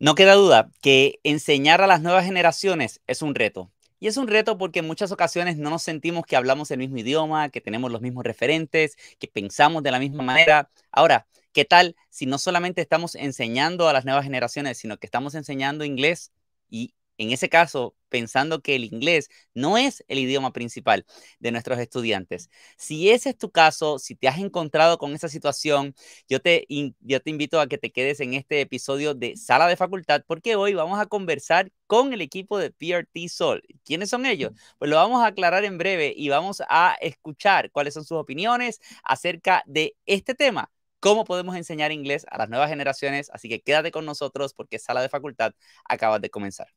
No queda duda que enseñar a las nuevas generaciones es un reto. Y es un reto porque en muchas ocasiones no nos sentimos que hablamos el mismo idioma, que tenemos los mismos referentes, que pensamos de la misma manera. Ahora, ¿qué tal si no solamente estamos enseñando a las nuevas generaciones, sino que estamos enseñando inglés y en ese caso, pensando que el inglés no es el idioma principal de nuestros estudiantes. Si ese es tu caso, si te has encontrado con esa situación, yo te, yo te invito a que te quedes en este episodio de Sala de Facultad, porque hoy vamos a conversar con el equipo de PRT Sol. ¿Quiénes son ellos? Pues lo vamos a aclarar en breve y vamos a escuchar cuáles son sus opiniones acerca de este tema cómo podemos enseñar inglés a las nuevas generaciones. Así que quédate con nosotros porque Sala de Facultad acaba de comenzar.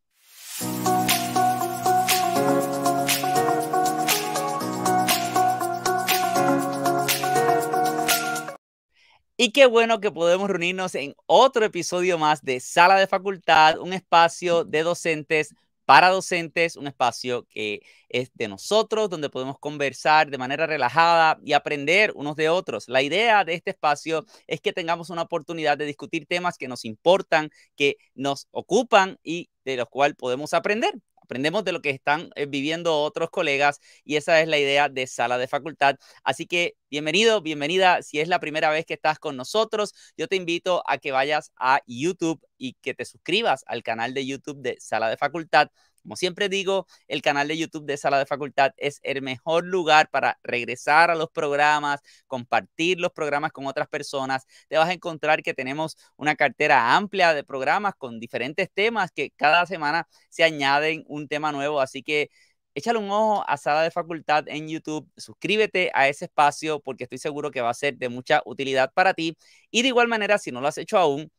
Y qué bueno que podemos reunirnos en otro episodio más de Sala de Facultad, un espacio de docentes para docentes, un espacio que es de nosotros, donde podemos conversar de manera relajada y aprender unos de otros. La idea de este espacio es que tengamos una oportunidad de discutir temas que nos importan, que nos ocupan y de los cuales podemos aprender aprendemos de lo que están eh, viviendo otros colegas y esa es la idea de Sala de Facultad. Así que bienvenido, bienvenida. Si es la primera vez que estás con nosotros, yo te invito a que vayas a YouTube y que te suscribas al canal de YouTube de Sala de Facultad como siempre digo, el canal de YouTube de Sala de Facultad es el mejor lugar para regresar a los programas, compartir los programas con otras personas. Te vas a encontrar que tenemos una cartera amplia de programas con diferentes temas que cada semana se añaden un tema nuevo. Así que échale un ojo a Sala de Facultad en YouTube, suscríbete a ese espacio porque estoy seguro que va a ser de mucha utilidad para ti. Y de igual manera, si no lo has hecho aún,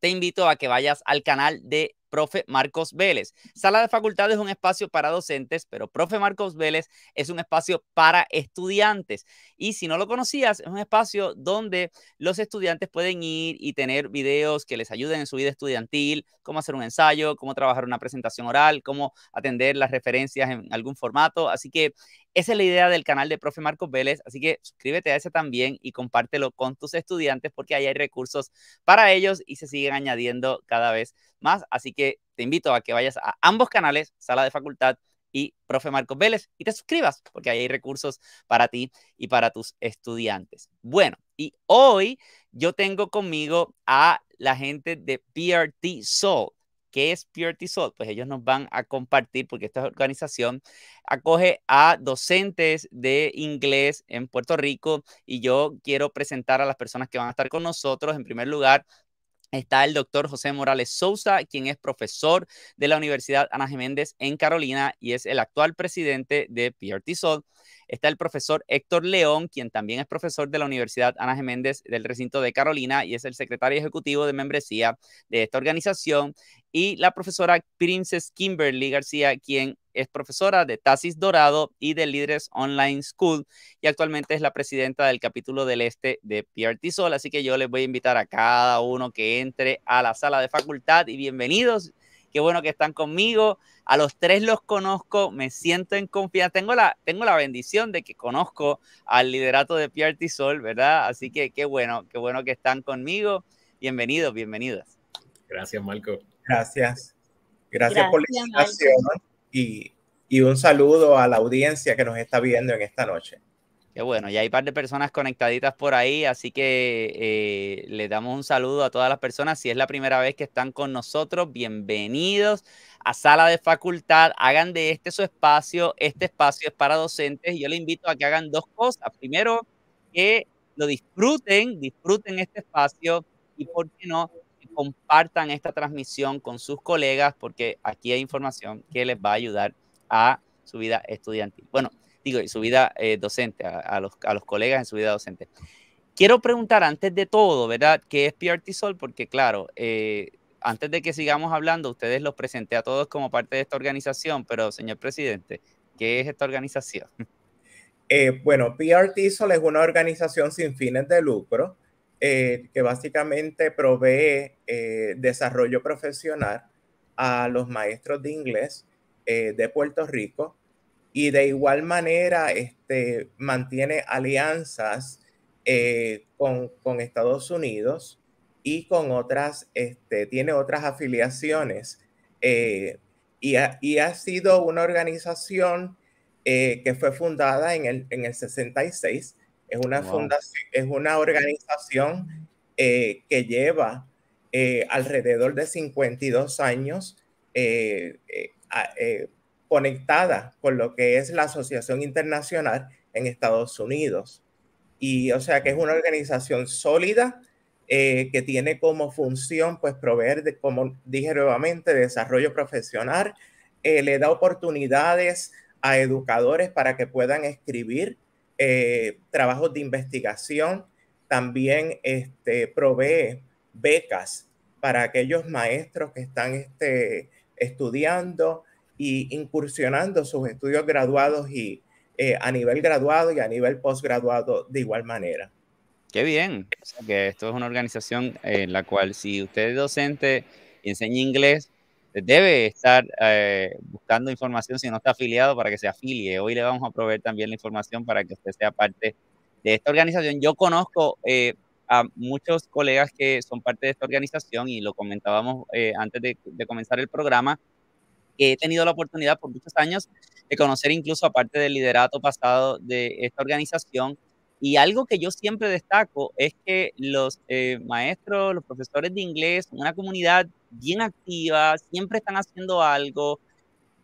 te invito a que vayas al canal de profe Marcos Vélez. Sala de facultad es un espacio para docentes, pero profe Marcos Vélez es un espacio para estudiantes. Y si no lo conocías, es un espacio donde los estudiantes pueden ir y tener videos que les ayuden en su vida estudiantil, cómo hacer un ensayo, cómo trabajar una presentación oral, cómo atender las referencias en algún formato. Así que esa es la idea del canal de profe Marcos Vélez. Así que suscríbete a ese también y compártelo con tus estudiantes porque ahí hay recursos para ellos y se siguen añadiendo cada vez más. Así que que te invito a que vayas a ambos canales, Sala de Facultad y Profe Marcos Vélez, y te suscribas, porque ahí hay recursos para ti y para tus estudiantes. Bueno, y hoy yo tengo conmigo a la gente de PRT Soul. ¿Qué es PRT Soul? Pues ellos nos van a compartir, porque esta organización acoge a docentes de inglés en Puerto Rico y yo quiero presentar a las personas que van a estar con nosotros. En primer lugar, Está el doctor José Morales Sousa, quien es profesor de la Universidad Ana Geméndez en Carolina y es el actual presidente de PRT Sol. Está el profesor Héctor León, quien también es profesor de la Universidad Ana Geméndez del recinto de Carolina y es el secretario ejecutivo de membresía de esta organización. Y la profesora Princess Kimberly García, quien es profesora de Tasis Dorado y de Líderes Online School y actualmente es la presidenta del capítulo del este de PRT Sol. Así que yo les voy a invitar a cada uno que entre a la sala de facultad y bienvenidos. Qué bueno que están conmigo. A los tres los conozco, me siento en confianza. Tengo la, tengo la bendición de que conozco al liderato de PRT Sol, ¿verdad? Así que qué bueno, qué bueno que están conmigo. Bienvenidos, bienvenidas. Gracias, Marco. Gracias. Gracias, por la invitación y, un saludo a la audiencia que nos está viendo en esta noche. Qué bueno, ya hay un par de personas conectaditas por ahí, así que eh, le les damos un saludo a todas las personas. Si es la primera vez que están con nosotros, bienvenidos a Sala de Facultad. Hagan de este su espacio, este espacio es para docentes yo les invito a que hagan dos cosas. Primero, que lo disfruten, disfruten este espacio y, ¿por qué no?, compartan esta transmisión con sus colegas porque aquí hay información que les va a ayudar a su vida estudiantil. Bueno, digo, y su vida eh, docente, a, los, a los colegas en su vida docente. Quiero preguntar antes de todo, ¿verdad? ¿Qué es PRT Sol? Porque claro, eh, antes de que sigamos hablando, ustedes los presenté a todos como parte de esta organización, pero señor presidente, ¿qué es esta organización? Eh, bueno, PRT Sol es una organización sin fines de lucro eh, que básicamente provee eh, desarrollo profesional a los maestros de inglés eh, de Puerto Rico y de igual manera este, mantiene alianzas con, Estados Unidos y con otras, este, tiene otras afiliaciones y ha, sido una organización que fue fundada en en el 66 es una fundación, es una organización eh, que lleva eh, alrededor de 52 años eh, conectada con lo que es la Asociación Internacional en Estados Unidos. Y o sea que es una organización sólida que tiene como función pues proveer, de, como dije nuevamente, desarrollo profesional, le da oportunidades a educadores para que puedan escribir eh, trabajos de investigación, también este, provee becas para aquellos maestros que están este, estudiando y incursionando sus estudios graduados y eh, a nivel graduado y a nivel posgraduado de igual manera. Qué bien, que esto es una organización en la cual si usted es docente y enseña inglés, debe estar eh, buscando información si no está afiliado para que se afilie. Hoy le vamos a proveer también la información para que usted sea parte de esta organización. Yo conozco eh, a muchos colegas que son parte de esta organización y lo comentábamos eh, antes de, comenzar el programa, que he tenido la oportunidad por muchos años de conocer incluso a parte del liderato pasado de esta organización y algo que yo siempre destaco es que los eh, maestros, los profesores de inglés, una comunidad bien activa, siempre están haciendo algo,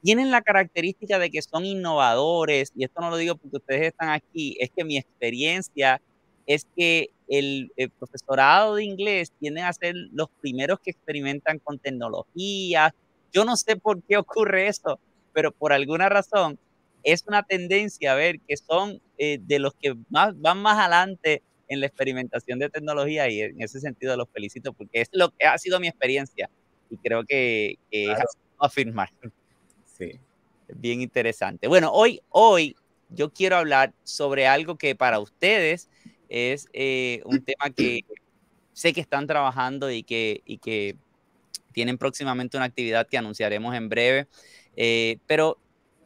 tienen la característica de que son innovadores, y esto no lo digo porque ustedes están aquí, es que mi experiencia es que el, profesorado de inglés tienden a ser los primeros que experimentan con tecnologías. Yo no sé por qué ocurre eso, pero por alguna razón es una tendencia a ver que son eh, de los que van más adelante en la experimentación de tecnología y en ese sentido los felicito porque es lo que ha sido mi experiencia y creo que, que así es afirmar. Sí. Bien interesante. Bueno, hoy, hoy yo quiero hablar sobre algo que para ustedes es eh, un tema que sé que están trabajando y que, y que tienen próximamente una actividad que anunciaremos en breve, eh, pero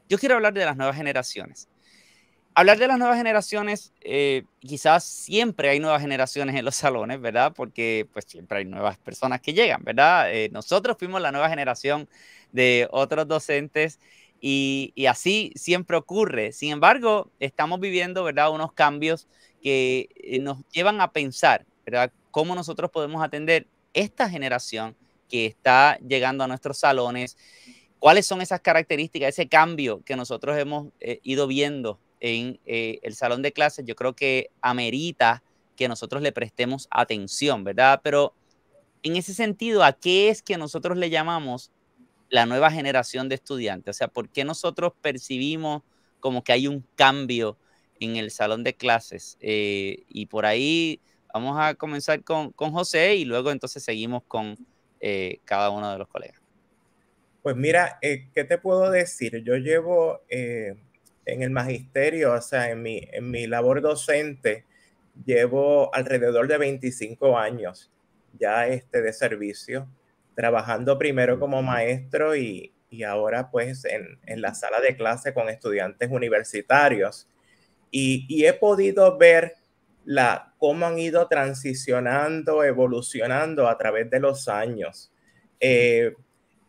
yo quiero hablar de las nuevas generaciones. Hablar de las nuevas generaciones, eh, quizás siempre hay nuevas generaciones en los salones, ¿verdad? Porque pues siempre hay nuevas personas que llegan, ¿verdad? Eh, nosotros fuimos la nueva generación de otros docentes y, y, así siempre ocurre. Sin embargo, estamos viviendo, ¿verdad? Unos cambios que eh, nos llevan a pensar, ¿verdad? Cómo nosotros podemos atender esta generación que está llegando a nuestros salones ¿Cuáles son esas características, ese cambio que nosotros hemos eh, ido viendo en eh, el salón de clases? Yo creo que amerita que nosotros le prestemos atención, ¿verdad? Pero en ese sentido, ¿a qué es que nosotros le llamamos la nueva generación de estudiantes? O sea, ¿por qué nosotros percibimos como que hay un cambio en el salón de clases? Eh, y por ahí vamos a comenzar con, con, José y luego entonces seguimos con cada uno de los colegas. Pues mira, eh, ¿qué te puedo decir? Yo llevo eh, en el magisterio, o sea, en mi, en mi labor docente, llevo alrededor de 25 años ya este, de servicio, trabajando primero como maestro y, ahora pues en, la sala de clase con estudiantes universitarios. Y, he podido ver la, cómo han ido transicionando, evolucionando a través de los años.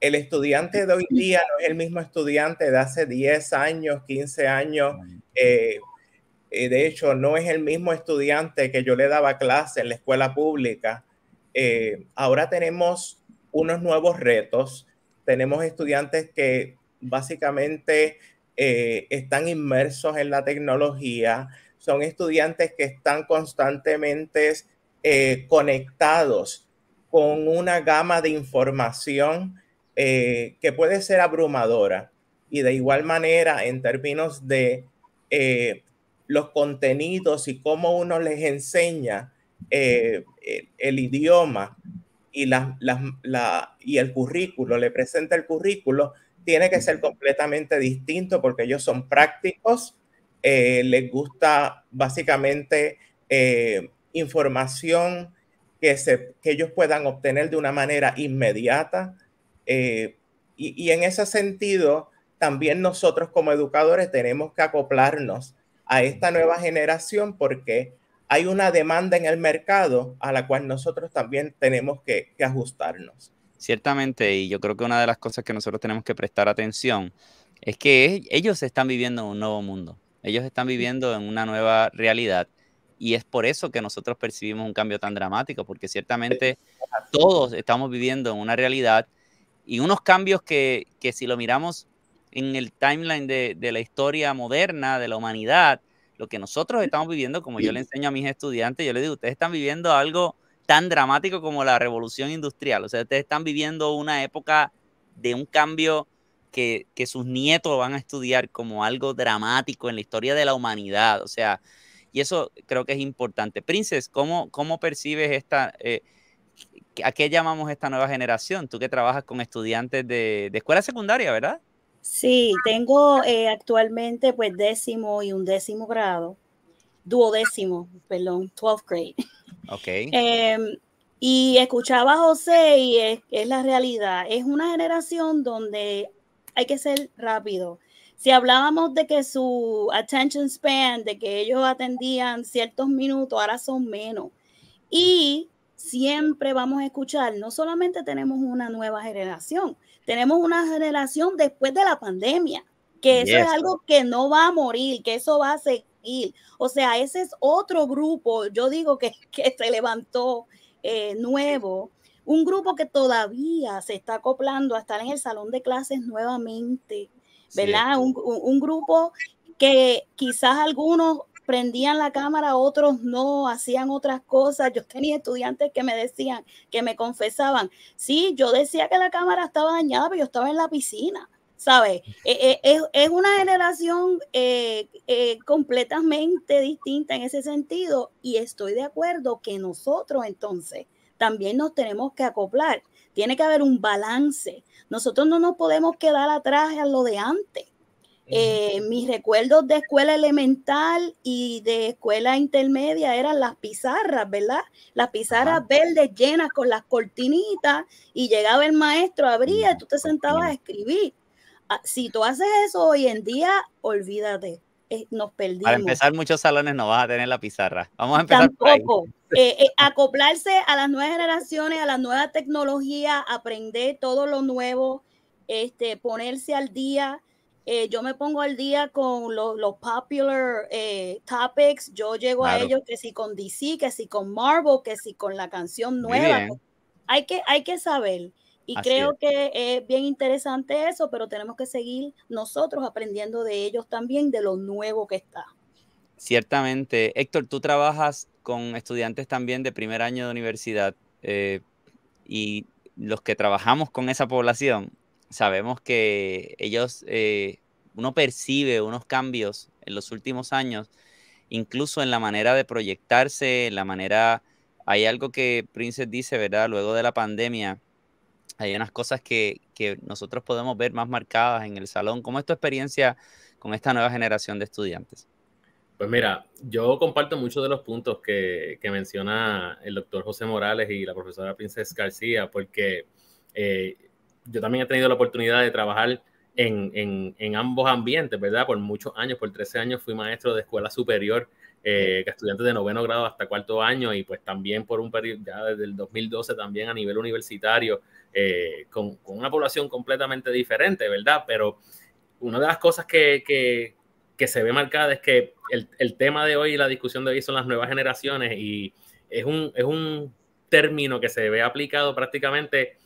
El estudiante de hoy día no es el mismo estudiante de hace 10 años, 15 años. Eh, eh, de hecho, no es el mismo estudiante que yo le daba clase en la escuela pública. Eh, ahora tenemos unos nuevos retos. Tenemos estudiantes que básicamente están inmersos en la tecnología. Son estudiantes que están constantemente conectados con una gama de información eh, que puede ser abrumadora. Y de igual manera, en términos de eh, los contenidos y cómo uno les enseña eh, el, idioma y, y el currículo, le presenta el currículo, tiene que ser completamente distinto porque ellos son prácticos, les gusta básicamente información que, se, que ellos puedan obtener de una manera inmediata, eh, y, en ese sentido, también nosotros como educadores tenemos que acoplarnos a esta nueva generación porque hay una demanda en el mercado a la cual nosotros también tenemos que, que, ajustarnos. Ciertamente, y yo creo que una de las cosas que nosotros tenemos que prestar atención es que e, ellos están viviendo un nuevo mundo, ellos están viviendo en una nueva realidad y es por eso que nosotros percibimos un cambio tan dramático, porque ciertamente todos estamos viviendo en una realidad y unos cambios que, si lo miramos en el timeline de, la historia moderna, de la humanidad, lo que nosotros estamos viviendo, como yo le enseño a mis estudiantes, yo les digo, ustedes están viviendo algo tan dramático como la revolución industrial, o sea, ustedes están viviendo una época de un cambio que, sus nietos van a estudiar como algo dramático en la historia de la humanidad, o sea, y eso creo que es importante. Princes, ¿cómo, cómo percibes esta... Eh, ¿a qué llamamos esta nueva generación? Tú que trabajas con estudiantes de, escuela secundaria, ¿verdad? Sí, tengo eh, actualmente pues décimo y un décimo grado, duodécimo, perdón, 12th grade. Ok. Em, y escuchaba a José y es, es, la realidad. Es una generación donde hay que ser rápido. Si hablábamos de que su attention span, de que ellos atendían ciertos minutos, ahora son menos. Y siempre vamos a escuchar, no solamente tenemos una nueva generación, tenemos una generación después de la pandemia, que eso es algo que no va a morir, que eso va a seguir. O sea, ese es otro grupo, yo digo que, que se levantó eh, nuevo, un grupo que todavía se está acoplando a estar en el salón de clases nuevamente, ¿verdad? un grupo que quizás algunos prendían la cámara, otros no, hacían otras cosas. Yo tenía estudiantes que me decían, que me confesaban, sí, yo decía que la cámara estaba dañada, pero yo estaba en la piscina, ¿sabes? E, e, e, es, una generación eh, eh, completamente distinta en ese sentido y estoy de acuerdo que nosotros entonces también nos tenemos que acoplar. Tiene que haber un balance. Nosotros no nos podemos quedar atrás a lo de antes eh, mis recuerdos de escuela elemental y de escuela intermedia eran las pizarras, ¿verdad? Las pizarras verdes llenas con las cortinitas y llegaba el maestro, abría tú te sentabas a escribir. Ah, si tú haces eso hoy en día, olvídate, eh, nos perdimos. Para empezar, muchos salones no vas a tener la pizarra. Vamos a empezar. Tampoco. Eh, acoplarse a las nuevas generaciones, a la nueva tecnología, aprender todo lo nuevo, este, ponerse al día eh, yo me pongo al día con los popular eh, topics, yo llego a ellos que si con DC, que si con Marvel, que si con la canción nueva. Hay que, hay que saber. Y creo que es bien interesante eso, pero tenemos que seguir nosotros aprendiendo de ellos también, de lo nuevo que está. Ciertamente. Héctor, tú trabajas con estudiantes también de primer año de universidad eh, y los que trabajamos con esa población, sabemos que ellos, eh, uno percibe unos cambios en los últimos años, incluso en la manera de proyectarse, en la manera, hay algo que Princess dice, ¿verdad? Luego de la pandemia, hay unas cosas que, nosotros podemos ver más marcadas en el salón. ¿Cómo es tu experiencia con esta nueva generación de estudiantes? Pues mira, yo comparto muchos de los puntos que, menciona el doctor José Morales y la profesora Princess García, porque eh, yo también he tenido la oportunidad de trabajar en, en, ambos ambientes, ¿verdad? Por muchos años, por 13 años fui maestro de escuela superior, eh, estudiantes de noveno grado hasta cuarto año y pues también por un periodo, ya desde el 2012 también a nivel universitario, eh, con, con, una población completamente diferente, ¿verdad? Pero una de las cosas que, que, se ve marcada es que el, el, tema de hoy, y la discusión de hoy son las nuevas generaciones y es un, es un término que se ve aplicado prácticamente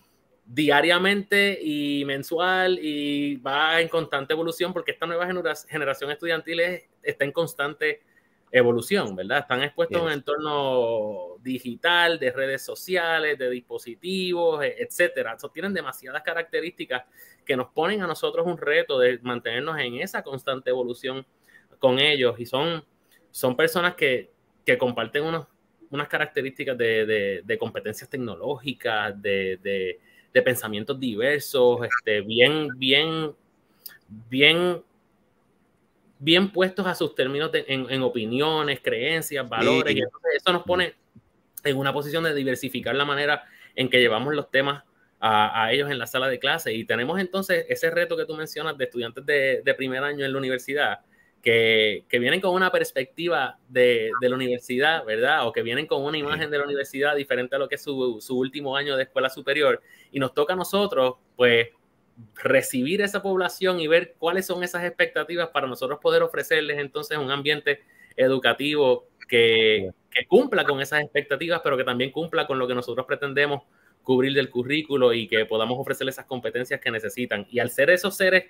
diariamente y mensual y va en constante evolución porque esta nueva generación estudiantil está en constante evolución, ¿verdad? Están expuestos a un entorno digital, de redes sociales, de dispositivos, e-, etcétera. tienen demasiadas características que nos ponen a nosotros un reto de mantenernos en esa constante evolución con ellos y son, son personas que, comparten unas características de, competencias tecnológicas, de de pensamientos diversos, este, bien, bien, bien, bien puestos a sus términos en, opiniones, creencias, valores, y eso nos pone en una posición de diversificar la manera en que llevamos los temas a, ellos en la sala de clase. Y tenemos entonces ese reto que tú mencionas de estudiantes de primer año en la universidad, que, vienen con una perspectiva de, la universidad, ¿verdad? O que vienen con una imagen de la universidad diferente a lo que es su, último año de escuela superior. Y nos toca a nosotros, pues, recibir esa población y ver cuáles son esas expectativas para nosotros poder ofrecerles entonces un ambiente educativo que, que, cumpla con esas expectativas, pero que también cumpla con lo que nosotros pretendemos cubrir del currículo y que podamos ofrecerles esas competencias que necesitan. Y al ser esos seres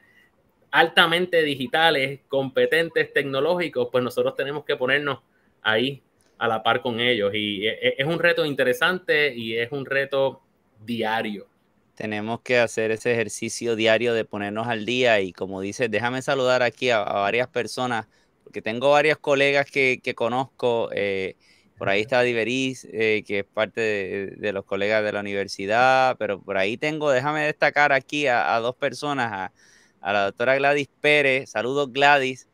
altamente digitales, competentes, tecnológicos, pues nosotros tenemos que ponernos ahí a la par con ellos. Y e, e, es un reto interesante y es un reto diario. Tenemos que hacer ese ejercicio diario de ponernos al día y como dices, déjame saludar aquí a, varias personas, porque tengo varias colegas que, conozco. Eh, por ahí está Diveris, eh, que es parte de, los colegas de la universidad, pero por ahí tengo, déjame destacar aquí a, a dos personas, a, a la doctora Gladys Pérez. Saludos, Gladys,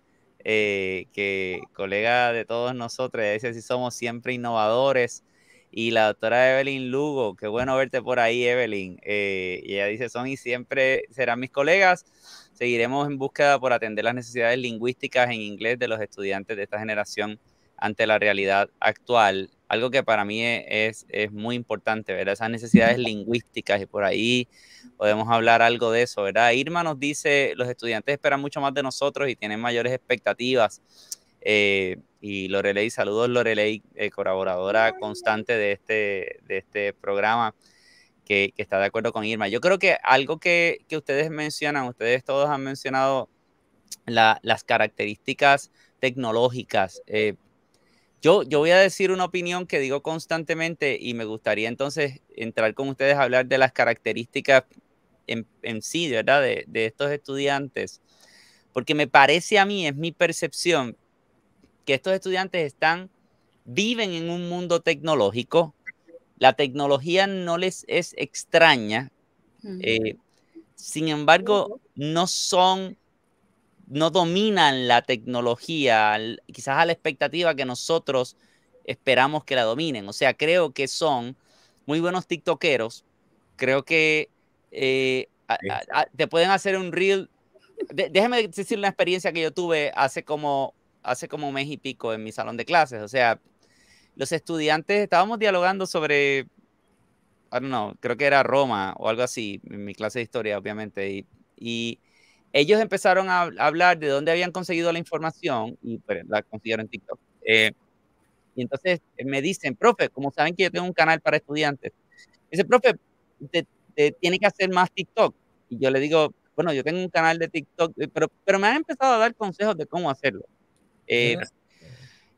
eh, que colega de todos nosotros, dice si somos siempre innovadores. Y la doctora Evelyn Lugo, qué bueno verte por ahí, Evelyn. Eh, y ella dice, son y siempre serán mis colegas. Seguiremos en búsqueda por atender las necesidades lingüísticas en inglés de los estudiantes de esta generación ante la realidad actual algo que para mí e, es, es muy importante, ¿verdad? Esas necesidades lingüísticas y por ahí podemos hablar algo de eso, ¿verdad? Irma nos dice, los estudiantes esperan mucho más de nosotros y tienen mayores expectativas. Eh, y Lorelei, saludos Lorelei, eh, colaboradora constante de este, de este programa. Que, está de acuerdo con Irma. Yo creo que algo que, ustedes mencionan, ustedes todos han mencionado las características tecnológicas, eh, yo, voy a decir una opinión que digo constantemente y me gustaría entonces entrar con ustedes a hablar de las características en, sí, ¿verdad? De, estos estudiantes. Porque me parece a mí, es mi percepción, que estos estudiantes están, viven en un mundo tecnológico. La tecnología no les es extraña. Eh, sin embargo, no son no dominan la tecnología, quizás a la expectativa que nosotros esperamos que la dominen. O sea, creo que son muy buenos tiktokeros. Creo que eh, te pueden hacer un reel. déjeme déjame decir una experiencia que yo tuve hace como, hace como un mes y pico en mi salón de clases. O sea, los estudiantes estábamos dialogando sobre, no creo que era Roma o algo así, en mi clase de historia, obviamente. y ellos empezaron a, hablar de dónde habían conseguido la información y pues, la consiguieron en TikTok. Eh, y entonces me dicen, profe, como saben que yo tengo un canal para estudiantes, dice, profe, tiene que hacer más TikTok. Y yo le digo, bueno, yo tengo un canal de TikTok, eh, pero, pero me han empezado a dar consejos de cómo hacerlo. Eh,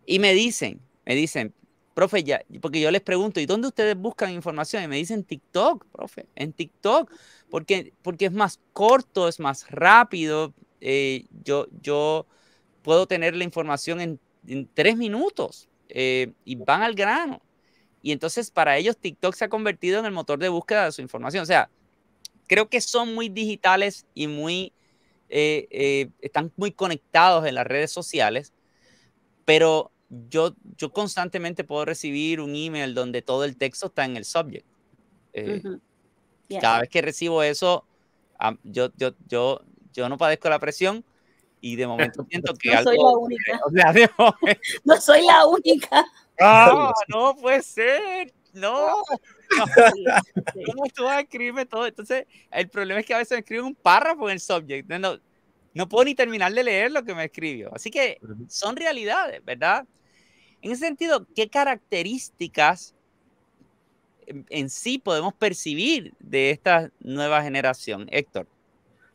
y me dicen, me dicen, Profe, ya, porque yo les pregunto, ¿y dónde ustedes buscan información? Y me dicen TikTok, profe, en TikTok, porque, porque es más corto, es más rápido. Eh, yo, yo puedo tener la información en, tres minutos eh, y van al grano. Y entonces para ellos TikTok se ha convertido en el motor de búsqueda de su información. O sea, creo que son muy digitales y muy, eh, están muy conectados en las redes sociales, pero yo, yo constantemente puedo recibir un email donde todo el texto está en el subject. Eh, cada vez que recibo eso, yo, yo, yo, yo no padezco la presión y de momento siento que no soy la única. no soy la única. Ah, no, no puede ser. No. ¿Cómo escribirme todo? Entonces, el problema es que a veces me escriben un párrafo en el subject. no, puedo ni terminar de leer lo que me escribió. Así que son realidades, ¿verdad? En ese sentido, ¿qué características em, en, sí podemos percibir de esta nueva generación, Héctor?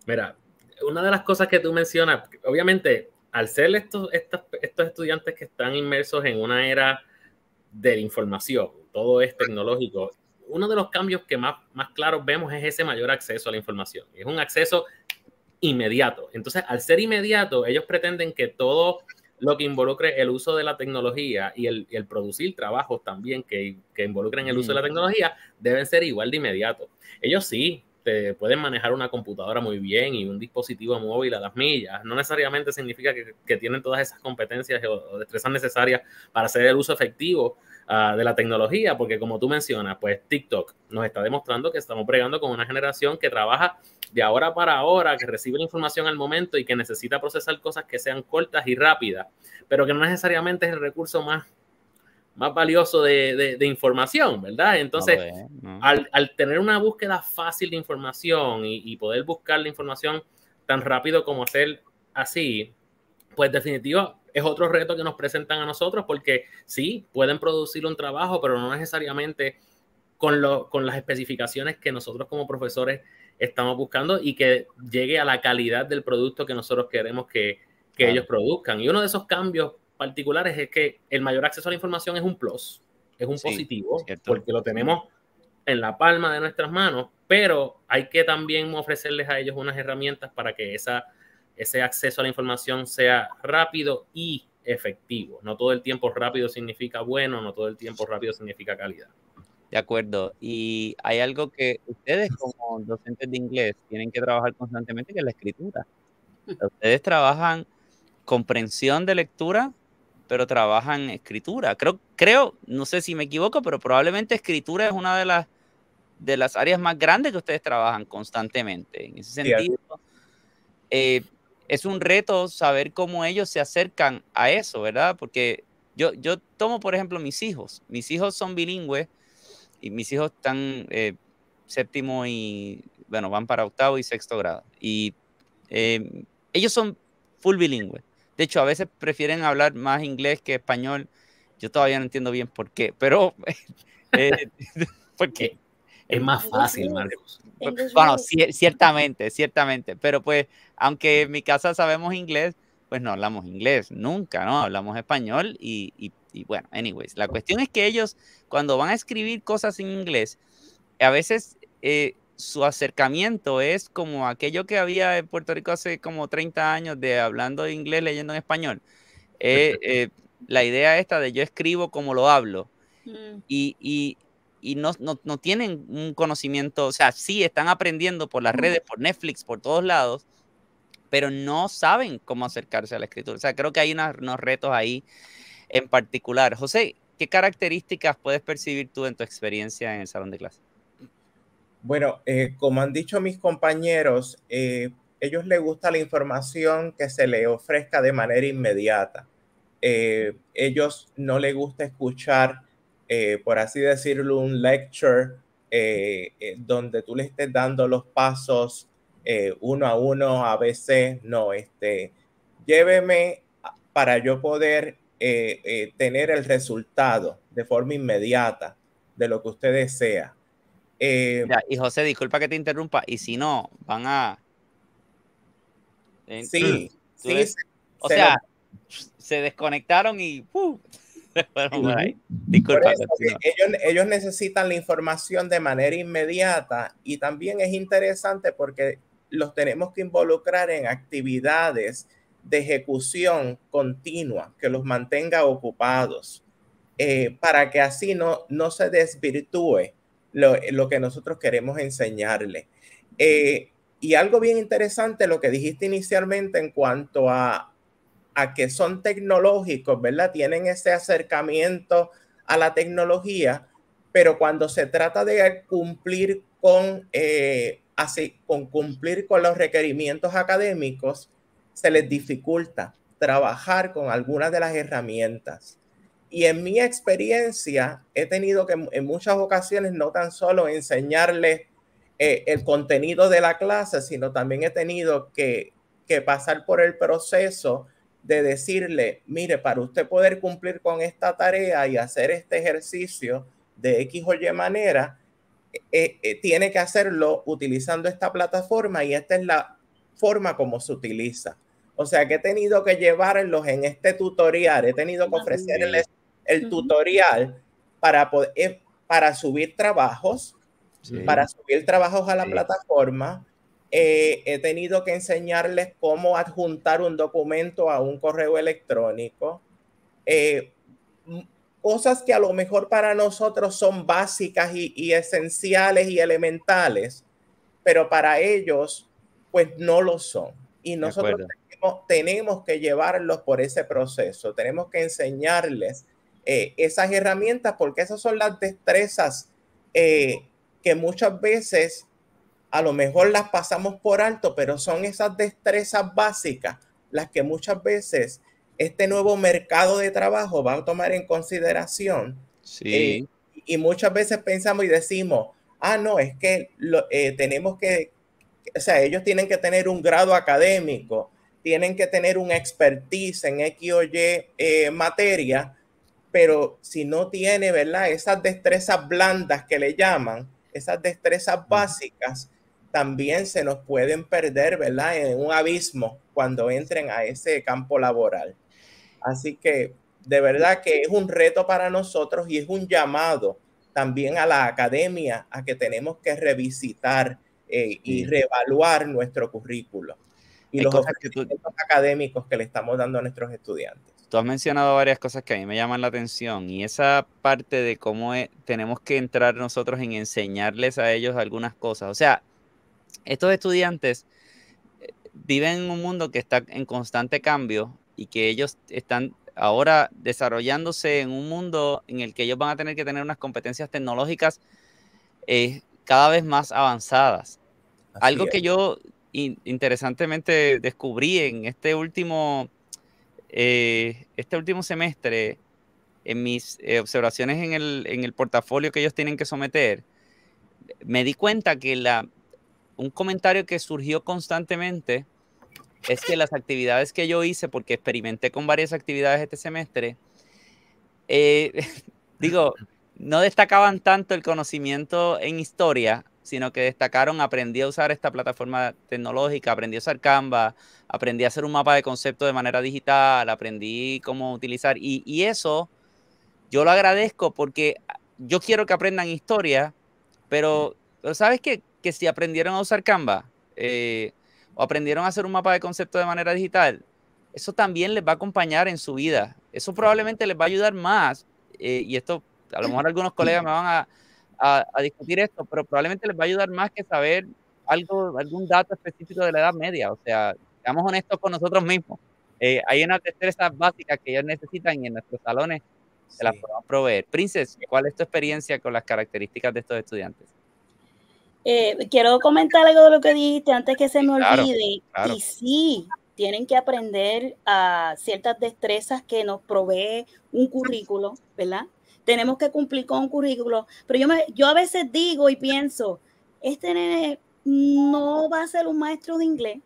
Mira, una de las cosas que tú mencionas, obviamente, al ser estos, estudiantes que están inmersos en una era de la información, todo es tecnológico, uno de los cambios que más, más claros vemos es ese mayor acceso a la información. Es un acceso inmediato. Entonces, al ser inmediato, ellos pretenden que todo lo que involucre el uso de la tecnología y el, producir trabajos también que, que involucren el uso de la tecnología deben ser igual de inmediato. Ellos sí te pueden manejar una computadora muy bien y un dispositivo móvil a las millas. No necesariamente significa que, tienen todas esas competencias o destrezas necesarias para hacer el uso efectivo Ah, de la tecnología, porque como tú mencionas, pues TikTok nos está demostrando que estamos pregando con una generación que trabaja de ahora para ahora, que recibe la información al momento y que necesita procesar cosas que sean cortas y rápidas, pero que no necesariamente es el recurso más más valioso de, información, ¿verdad? Entonces, al, tener una búsqueda fácil de información y, poder buscar la información tan rápido como hacer así, pues definitivamente es otro reto que nos presentan a nosotros porque sí, pueden producir un trabajo, pero no necesariamente con, con las especificaciones que nosotros como profesores estamos buscando y que llegue a la calidad del producto que nosotros queremos que, ellos produzcan. Y uno de esos cambios particulares es que el mayor acceso a la información es un plus, es un positivo, porque lo tenemos en la palma de nuestras manos, pero hay que también ofrecerles a ellos unas herramientas para que esa ese acceso a la información sea rápido y efectivo. No todo el tiempo rápido significa bueno, no todo el tiempo rápido significa calidad. De acuerdo. Y hay algo que ustedes como docentes de inglés tienen que trabajar constantemente, que es la escritura. Ustedes trabajan comprensión de lectura, pero trabajan escritura. Creo, creo, no sé si me equivoco, pero probablemente escritura es una de las de las áreas más grandes que ustedes trabajan constantemente. En ese sentido, eh, es un reto saber cómo ellos se acercan a eso, ¿verdad? Porque yo, yo tomo, por ejemplo, mis hijos. Mis hijos son bilingües y mis hijos están eh, séptimo y, bueno, van para octavo y sexto grado. Y em, ellos son full bilingües. De hecho, a veces prefieren hablar más inglés que español. Yo todavía no entiendo bien por qué, pero... ¿Por eh, porque es más fácil, Marcos. Bueno, ciertamente, ciertamente, pero pues aunque en mi casa sabemos inglés, pues no hablamos inglés, nunca, ¿no? Hablamos español y, y, y bueno, anyways, la cuestión es que ellos cuando van a escribir cosas en inglés, a veces eh, su acercamiento es como aquello que había en Puerto Rico hace como 30 años de hablando inglés, leyendo en español. Eh, eh, la idea esta de yo escribo como lo hablo. Mm. y, y no, no, tienen un conocimiento, o sea, sí están aprendiendo por las redes, por Netflix, por todos lados, pero no saben cómo acercarse a la escritura. O sea, creo que hay unos, retos ahí en particular. José, ¿qué características puedes percibir tú en tu experiencia en el salón de clase? Bueno, eh, como han dicho mis compañeros, eh, ellos les gusta la información que se les ofrezca de manera inmediata. Eh, ellos no les gusta escuchar eh, por así decirlo, un lecture eh, eh, donde tú le estés dando los pasos uno a uno, a veces, no, este, lléveme para yo poder tener el resultado de forma inmediata de lo que usted desea. y José, disculpa que te interrumpa, y si no, van a... Sí, o sea, se desconectaron y... Uh, ellos, necesitan la información de manera inmediata y también es interesante porque los tenemos que involucrar en actividades de ejecución continua que los mantenga ocupados eh, para que así no, no se desvirtúe lo, que nosotros queremos enseñarle. Eh, y algo bien interesante, lo que dijiste inicialmente en cuanto a a que son tecnológicos, ¿verdad? Tienen ese acercamiento a la tecnología, pero cuando se trata de cumplir con, eh, con cumplir con los requerimientos académicos, se les dificulta trabajar con algunas de las herramientas. Y en mi experiencia he tenido que en muchas ocasiones no tan solo enseñarles eh, el contenido de la clase, sino también he tenido que, que pasar por el proceso de decirle, mire, para usted poder cumplir con esta tarea y hacer este ejercicio de X o Y manera, eh, eh, tiene que hacerlo utilizando esta plataforma y esta es la forma como se utiliza. O sea que he tenido que llevarlos en este tutorial, he tenido que ah, ofrecerles el tutorial para eh, para subir trabajos, para subir trabajos a la plataforma, eh, he tenido que enseñarles cómo adjuntar un documento a un correo electrónico. Eh, cosas que a lo mejor para nosotros son básicas y, esenciales y elementales, pero para ellos pues no lo son. Y nosotros tenemos, que llevarlos por ese proceso, tenemos que enseñarles eh, esas herramientas porque esas son las destrezas que muchas veces a lo mejor las pasamos por alto, pero son esas destrezas básicas las que muchas veces este nuevo mercado de trabajo va a tomar en consideración. Sí. Eh, y muchas veces pensamos y decimos, ah, no, es que lo, eh, tenemos que, o sea, ellos tienen que tener un grado académico, tienen que tener un expertise en X o Y eh, materia, pero si no tiene, ¿verdad? Esas destrezas blandas que le llaman, esas destrezas básicas, también se nos pueden perder, ¿verdad? En un abismo cuando entren a ese campo laboral. Así que de verdad que es un reto para nosotros y es un llamado también a la academia a que tenemos que revisitar eh, y reevaluar nuestro currículo y los académicos que le estamos dando a nuestros estudiantes. Tú has mencionado varias cosas que a mí me llaman la atención y esa parte de cómo eh, tenemos que entrar nosotros en enseñarles a ellos algunas cosas. O sea, estos estudiantes eh, viven en un mundo que está en constante cambio y que ellos están ahora desarrollándose en un mundo en el que ellos van a tener que tener unas competencias tecnológicas eh, cada vez más avanzadas. Algo que yo interesantemente descubrí en este último, eh, este último semestre, en mis observaciones en el, en el portafolio que ellos tienen que someter, me di cuenta que la un comentario que surgió constantemente es que las actividades que yo hice, porque experimenté con varias actividades este semestre, eh, digo, no destacaban tanto el conocimiento en historia, sino que destacaron, aprendí a usar esta plataforma tecnológica, aprendí a usar Canva, aprendí a hacer un mapa de conceptos de manera digital, aprendí cómo utilizar, y, eso yo lo agradezco porque yo quiero que aprendan historia, pero ¿sabes qué? que si aprendieron a usar Canva eh, o aprendieron a hacer un mapa de concepto de manera digital, eso también les va a acompañar en su vida. Eso probablemente les va a ayudar más. Eh, y esto, a lo mejor algunos colegas me van a, discutir esto, pero probablemente les va a ayudar más que saber algo, algún dato específico de la Edad Media. O sea, seamos honestos con nosotros mismos. Eh, hay unas destrezas básicas que ellos necesitan y en nuestros salones se las podemos proveer. Princess, ¿cuál es tu experiencia con las características de estos estudiantes? Eh, quiero comentar algo de lo que dijiste antes que se me olvide. Y sí, tienen que aprender a ciertas destrezas que nos provee un currículo, ¿verdad? Tenemos que cumplir con un currículo. Pero yo, me, yo a veces digo y pienso, este nene no va a ser un maestro de inglés,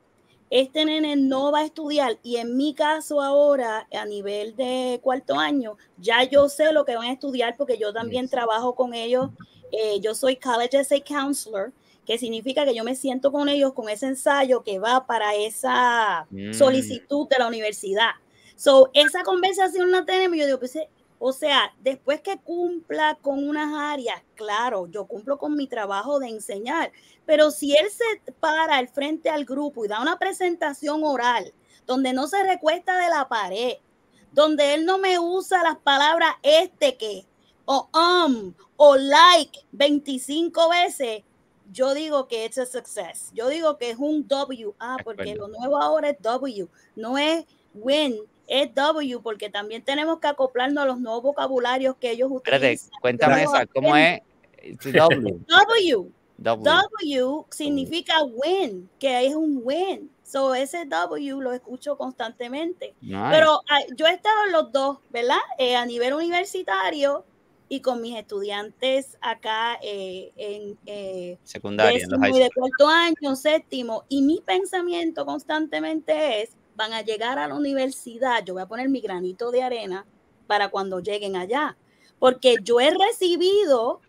este nene no va a estudiar y en mi caso ahora a nivel de cuarto año ya yo sé lo que van a estudiar porque yo también trabajo con ellos eh, yo soy College Essay Counselor, que significa que yo me siento con ellos con ese ensayo que va para esa mm. solicitud de la universidad. So, esa conversación la tenemos yo digo, pues, eh, o sea, después que cumpla con unas áreas, claro, yo cumplo con mi trabajo de enseñar, pero si él se para al frente al grupo y da una presentación oral, donde no se recuesta de la pared, donde él no me usa las palabras este que, o um o like 25 veces, yo digo que es un success. Yo digo que es un W. Ah, porque lo nuevo ahora es W, no es win, es W, porque también tenemos que acoplarnos a los nuevos vocabularios que ellos utilizan. cuéntame esa, ¿cómo es? W. W. significa win, que es un win. So ese W lo escucho constantemente. Pero ah, yo he estado en los dos, ¿verdad? Eh, a nivel universitario y con mis estudiantes acá eh, en eh, secundaria, los de cuarto año, séptimo, y mi pensamiento constantemente es, van a llegar a la universidad, yo voy a poner mi granito de arena para cuando lleguen allá, porque yo he recibido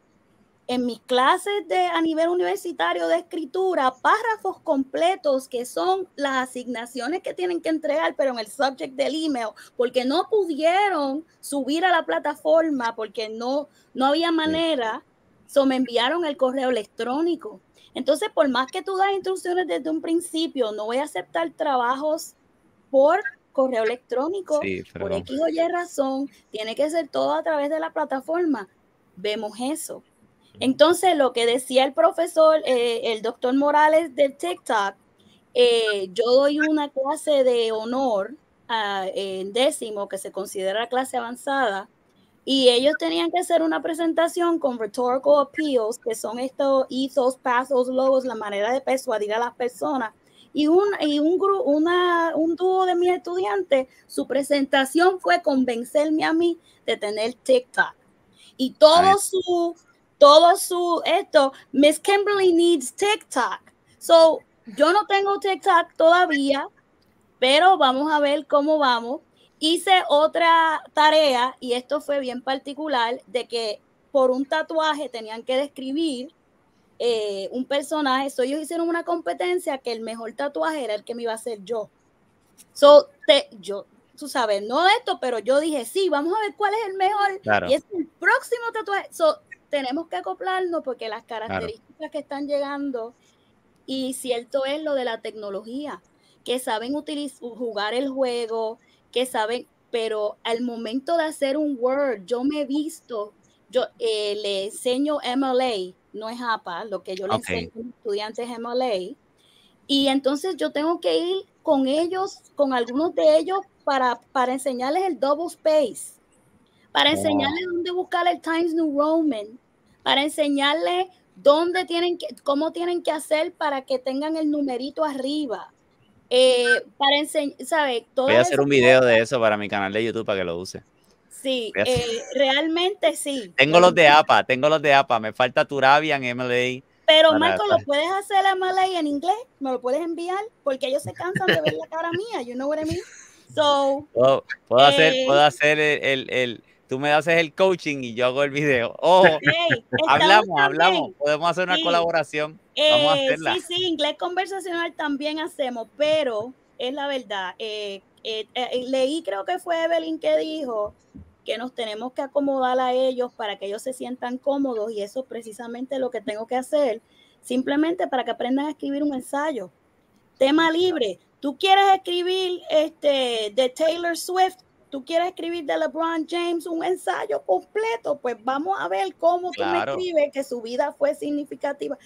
en mis clases de, a nivel universitario de escritura, párrafos completos que son las asignaciones que tienen que entregar, pero en el subject del email, porque no pudieron subir a la plataforma porque no, no había manera, so me enviaron el correo electrónico. Entonces, por más que tú das instrucciones desde un principio, no voy a aceptar trabajos por correo electrónico, por X Y razón, tiene que ser todo a través de la plataforma. Vemos eso. Entonces, lo que decía el profesor, eh, el doctor Morales del TikTok, eh, yo doy una clase de honor en décimo, que se considera clase avanzada, y ellos tenían que hacer una presentación con rhetorical appeals, que son estos ethos, pasos, logos, la manera de persuadir a las personas. Y un, un, una, un dúo de mis estudiantes, su presentación fue convencerme a mí de tener TikTok. Y todo su todo su esto, Miss Kimberly needs TikTok. So, yo no tengo TikTok todavía, pero vamos a ver cómo vamos. Hice otra tarea y esto fue bien particular de que por un tatuaje tenían que describir eh, un personaje. So, ellos hicieron una competencia que el mejor tatuaje era el que me iba a hacer yo. So, te, yo, tú sabes, no esto, pero yo dije, sí, vamos a ver cuál es el mejor. Y es el próximo tatuaje. So, tenemos que acoplarnos porque las características que están llegando y cierto es lo de la tecnología, que saben utilizar, jugar el juego, que saben, pero al momento de hacer un Word, yo me he visto, yo eh, le enseño MLA, no es APA, lo que yo le enseño a los estudiantes es MLA, y entonces yo tengo que ir con ellos, con algunos de ellos, para, para enseñarles el double space, para enseñarles dónde buscar el Times New Roman, para enseñarles dónde tienen que, cómo tienen que hacer para que tengan el numerito arriba. Eh, para enseñar, ¿sabes? Voy a hacer un video de eso para mi canal de YouTube para que lo use. Sí, eh, realmente sí. Tengo los de eh, APA, tengo los de APA. Me falta Turabian, MLA. Pero Marco, ¿lo puedes hacer a MLA en inglés? ¿Me lo puedes enviar? Porque ellos se cansan de ver la cara mía. You know what I mean? So, puedo, hacer, puedo hacer el tú me haces el coaching y yo hago el video. Ojo, hablamos, hablamos, podemos hacer una colaboración. Eh, sí, sí, inglés conversacional también hacemos, pero es la verdad. Eh, eh, leí, creo que fue Evelyn que dijo que nos tenemos que acomodar a ellos para que ellos se sientan cómodos y eso es precisamente lo que tengo que hacer, simplemente para que aprendan a escribir un ensayo. Tema libre. Tú quieres escribir este, de Taylor Swift, tú quieres escribir de LeBron James un ensayo completo, pues vamos a ver cómo tú me escribes que su vida fue significativa.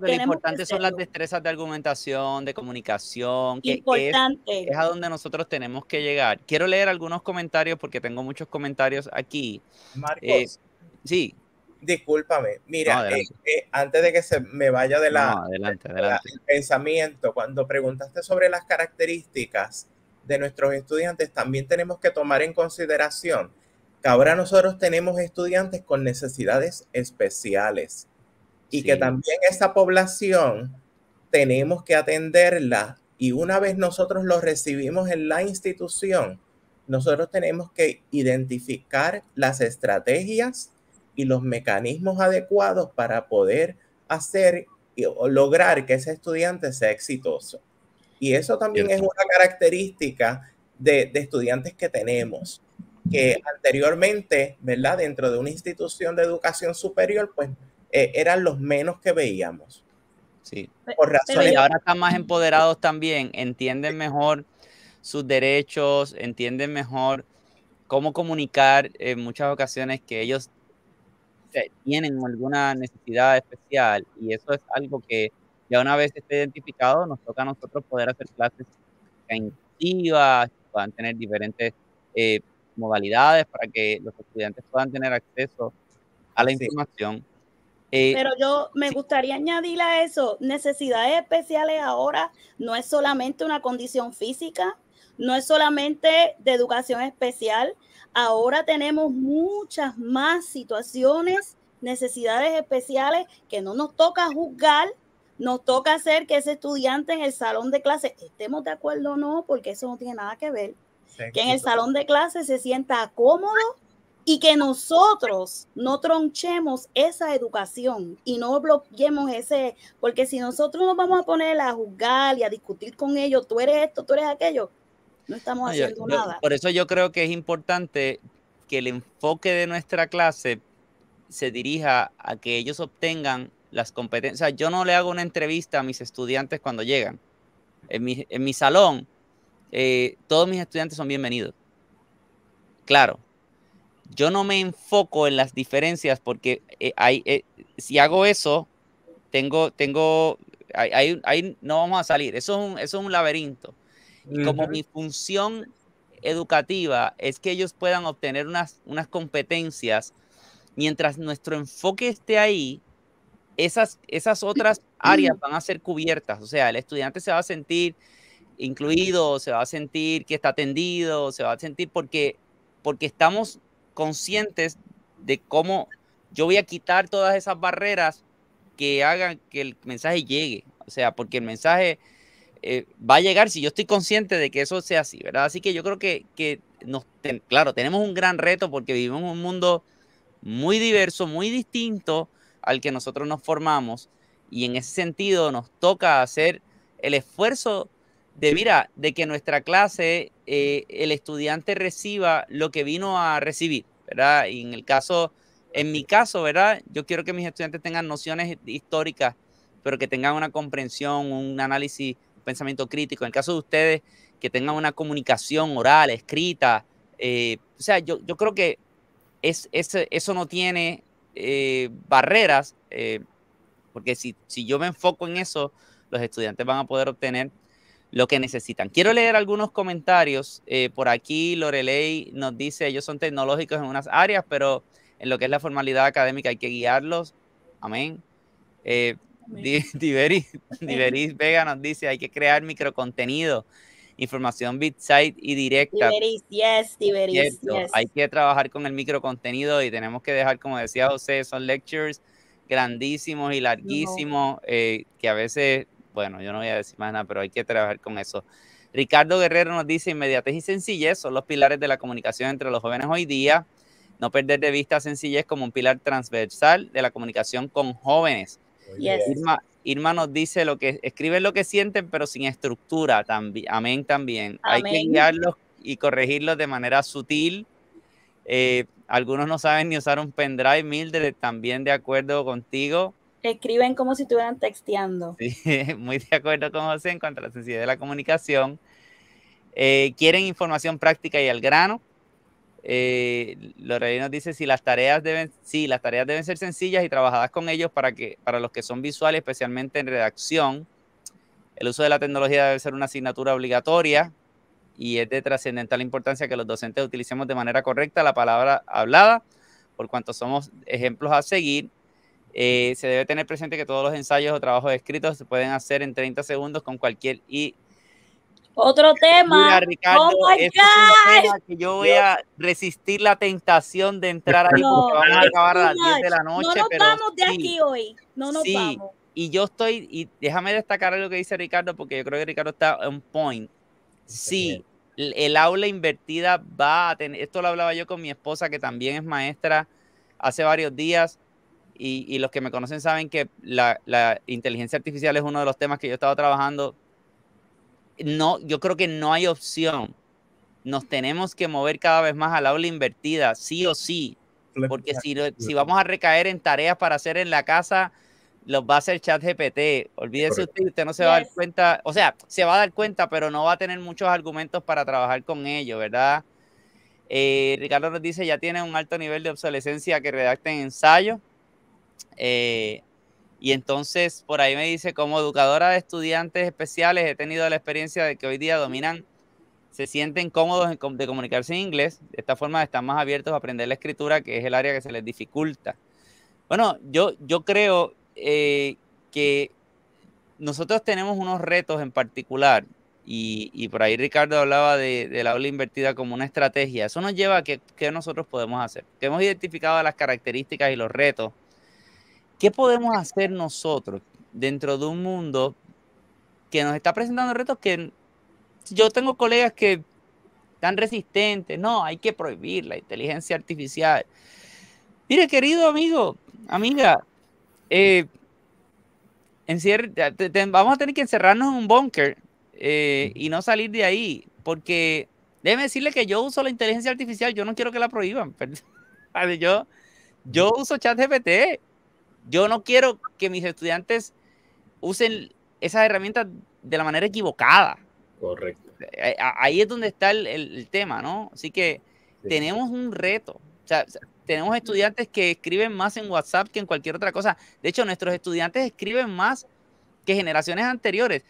lo importante son las destrezas de argumentación, de comunicación, que importante. Es, a donde nosotros tenemos que llegar. Quiero leer algunos comentarios porque tengo muchos comentarios aquí. Marcos. Eh, sí. Discúlpame, mira, eh, eh, antes de que se me vaya de la, adelante, adelante. pensamiento, cuando preguntaste sobre las características, de nuestros estudiantes, también tenemos que tomar en consideración que ahora nosotros tenemos estudiantes con necesidades especiales y que también esa población tenemos que atenderla y una vez nosotros los recibimos en la institución, nosotros tenemos que identificar las estrategias y los mecanismos adecuados para poder hacer o lograr que ese estudiante sea exitoso. Y eso también es una característica de, estudiantes que tenemos, que anteriormente, ¿verdad? Dentro de una institución de educación superior, pues eh, eran los menos que veíamos. Sí. Por razones... Y ahora están más empoderados también, entienden mejor sus derechos, entienden mejor cómo comunicar en muchas ocasiones que ellos eh, tienen alguna necesidad especial y eso es algo que ya una vez esté identificado, nos toca a nosotros poder hacer clases en puedan tener diferentes eh, modalidades para que los estudiantes puedan tener acceso a la información. Eh, Pero yo me gustaría añadir a eso, necesidades especiales ahora no es solamente una condición física, no es solamente de educación especial, ahora tenemos muchas más situaciones, necesidades especiales que no nos toca juzgar nos toca hacer que ese estudiante en el salón de clase, estemos de acuerdo o no, porque eso no tiene nada que ver, que en el salón de clase se sienta cómodo y que nosotros no tronchemos esa educación y no bloqueemos ese, porque si nosotros nos vamos a poner a juzgar y a discutir con ellos, tú eres esto, tú eres aquello, no estamos haciendo nada. Por eso yo creo que es importante que el enfoque de nuestra clase se dirija a que ellos obtengan las competencias. Yo no le hago una entrevista a mis estudiantes cuando llegan. En mi, salón, eh, todos mis estudiantes son bienvenidos. Claro, yo no me enfoco en las diferencias porque eh, hay, eh, si hago eso, tengo, tengo, ahí, no vamos a salir. Eso es un, laberinto. Y como mi función educativa es que ellos puedan obtener unas, unas competencias, mientras nuestro enfoque esté ahí, esas, otras áreas van a ser cubiertas. O sea, el estudiante se va a sentir incluido, se va a sentir que está atendido, se va a sentir porque, porque estamos conscientes de cómo yo voy a quitar todas esas barreras que hagan que el mensaje llegue. O sea, porque el mensaje eh, va a llegar si yo estoy consciente de que eso sea así, ¿verdad? Así que yo creo que, nos, claro, tenemos un gran reto porque vivimos en un mundo muy diverso, muy distinto, al que nosotros nos formamos y en ese sentido nos toca hacer el esfuerzo de, mira, de que nuestra clase, eh, el estudiante reciba lo que vino a recibir, ¿verdad? Y en el caso, en mi caso, ¿verdad? Yo quiero que mis estudiantes tengan nociones históricas, pero que tengan una comprensión, un análisis, un pensamiento crítico. En el caso de ustedes, que tengan una comunicación oral, escrita. Eh, o sea, yo, creo que es, eso no tiene eh, barreras, eh, porque si, si yo me enfoco en eso, los estudiantes van a poder obtener lo que necesitan. Quiero leer algunos comentarios. Eh, por aquí Lorelei nos dice, ellos son tecnológicos en unas áreas, pero en lo que es la formalidad académica hay que guiarlos. Amén. Diveris, Diveris Vega nos dice, hay que crear microcontenido información side y directa. Tiberis, yes, Tiberis, yes. Hay que trabajar con el microcontenido y tenemos que dejar, como decía José, son lectures grandísimos y larguísimos eh, que a veces, bueno, yo no voy a decir más nada, pero hay que trabajar con eso. Ricardo Guerrero nos dice, inmediatez y sencillez son los pilares de la comunicación entre los jóvenes hoy día. No perder de vista sencillez como un pilar transversal de la comunicación con jóvenes. Yes. Irma nos dice lo que escriben lo que sienten, pero sin estructura. También, amén también. Hay que guiarlos y corregirlos de manera sutil. Eh, algunos no saben ni usar un pendrive, Mildred, también de acuerdo contigo. Escriben como si estuvieran texteando. muy de acuerdo con José en cuanto a la sencillez de la comunicación. Eh, quieren información práctica y al grano. Eh, nos dice si las tareas deben, sí, las tareas deben ser sencillas y trabajadas con ellos para que, para los que son visuales, especialmente en redacción. El uso de la tecnología debe ser una asignatura obligatoria y es de trascendental importancia que los docentes utilicemos de manera correcta la palabra hablada, por cuanto somos ejemplos a seguir. Eh, se debe tener presente que todos los ensayos o trabajos escritos se pueden hacer en 30 segundos con cualquier y otro tema. oh my este God. yo voy a resistir la tentación de entrar a acabar a las de la noche. No nos vamos de aquí hoy. No nos vamos. Y yo estoy, y déjame destacar lo que dice Ricardo, porque yo creo que Ricardo está on point. Sí, el, aula invertida va a tener, esto lo hablaba yo con mi esposa, que también es maestra, hace varios días, y, los que me conocen saben que la, la inteligencia artificial es uno de los temas que yo estaba trabajando no, yo creo que no hay opción. Nos tenemos que mover cada vez más al aula invertida, sí o sí. Porque si, vamos a recaer en tareas para hacer en la casa, los va a hacer chat GPT. Olvídese usted, usted no se va a dar cuenta, o sea, se va a dar cuenta, pero no va a tener muchos argumentos para trabajar con ello, ¿verdad? Eh, Ricardo nos dice, ya tiene un alto nivel de obsolescencia que redacten ensayo. Eh, y entonces por ahí me dice, como educadora de estudiantes especiales, he tenido la experiencia de que hoy día dominan, se sienten cómodos de comunicarse en inglés, de esta forma están más abiertos a aprender la escritura, que es el área que se les dificulta. Bueno, yo, yo creo eh, que nosotros tenemos unos retos en particular, y, por ahí Ricardo hablaba de, la aula invertida como una estrategia. Eso nos lleva a qué nosotros podemos hacer, que hemos identificado las características y los retos ¿Qué podemos hacer nosotros dentro de un mundo que nos está presentando retos que yo tengo colegas que están resistentes, no, hay que prohibir la inteligencia artificial. Mire, querido amigo, amiga, eh, vamos a tener que encerrarnos en un búnker eh, y no salir de ahí, porque déjeme decirle que yo uso la inteligencia artificial, yo no quiero que la prohíban. yo, yo uso ChatGPT yo no quiero que mis estudiantes usen esas herramientas de la manera equivocada. Correcto. Eh, ahí es donde está el, tema, ¿no? Así que tenemos un reto. O sea, tenemos estudiantes que escriben más en WhatsApp que en cualquier otra cosa. De hecho, nuestros estudiantes escriben más que generaciones anteriores.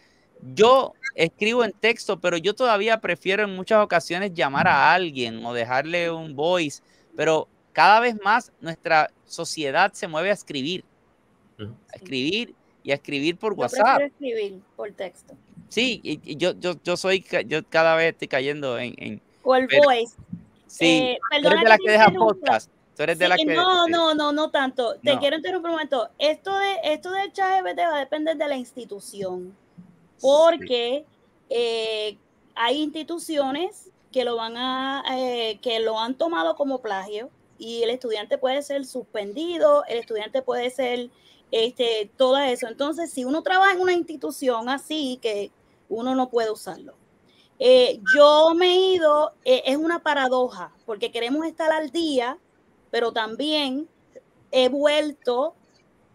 Yo escribo en texto, pero yo todavía prefiero en muchas ocasiones llamar a alguien o dejarle un voice. Pero cada vez más nuestra sociedad se mueve a escribir. A escribir y a escribir por WhatsApp. Yo escribir por texto. Sí, yo, yo, soy, yo cada vez estoy cayendo en... en el Sí, eh, eres de las que podcast. No, no, no, no tanto. Te quiero interrumpir un momento. Esto, de, esto del chat va a depender de la institución. Porque eh, hay instituciones que lo van a... Eh, que lo han tomado como plagio y el estudiante puede ser suspendido, el estudiante puede ser este, todo eso. Entonces, si uno trabaja en una institución así, que uno no puede usarlo. Eh, yo me he ido, eh, es una paradoja, porque queremos estar al día, pero también he vuelto,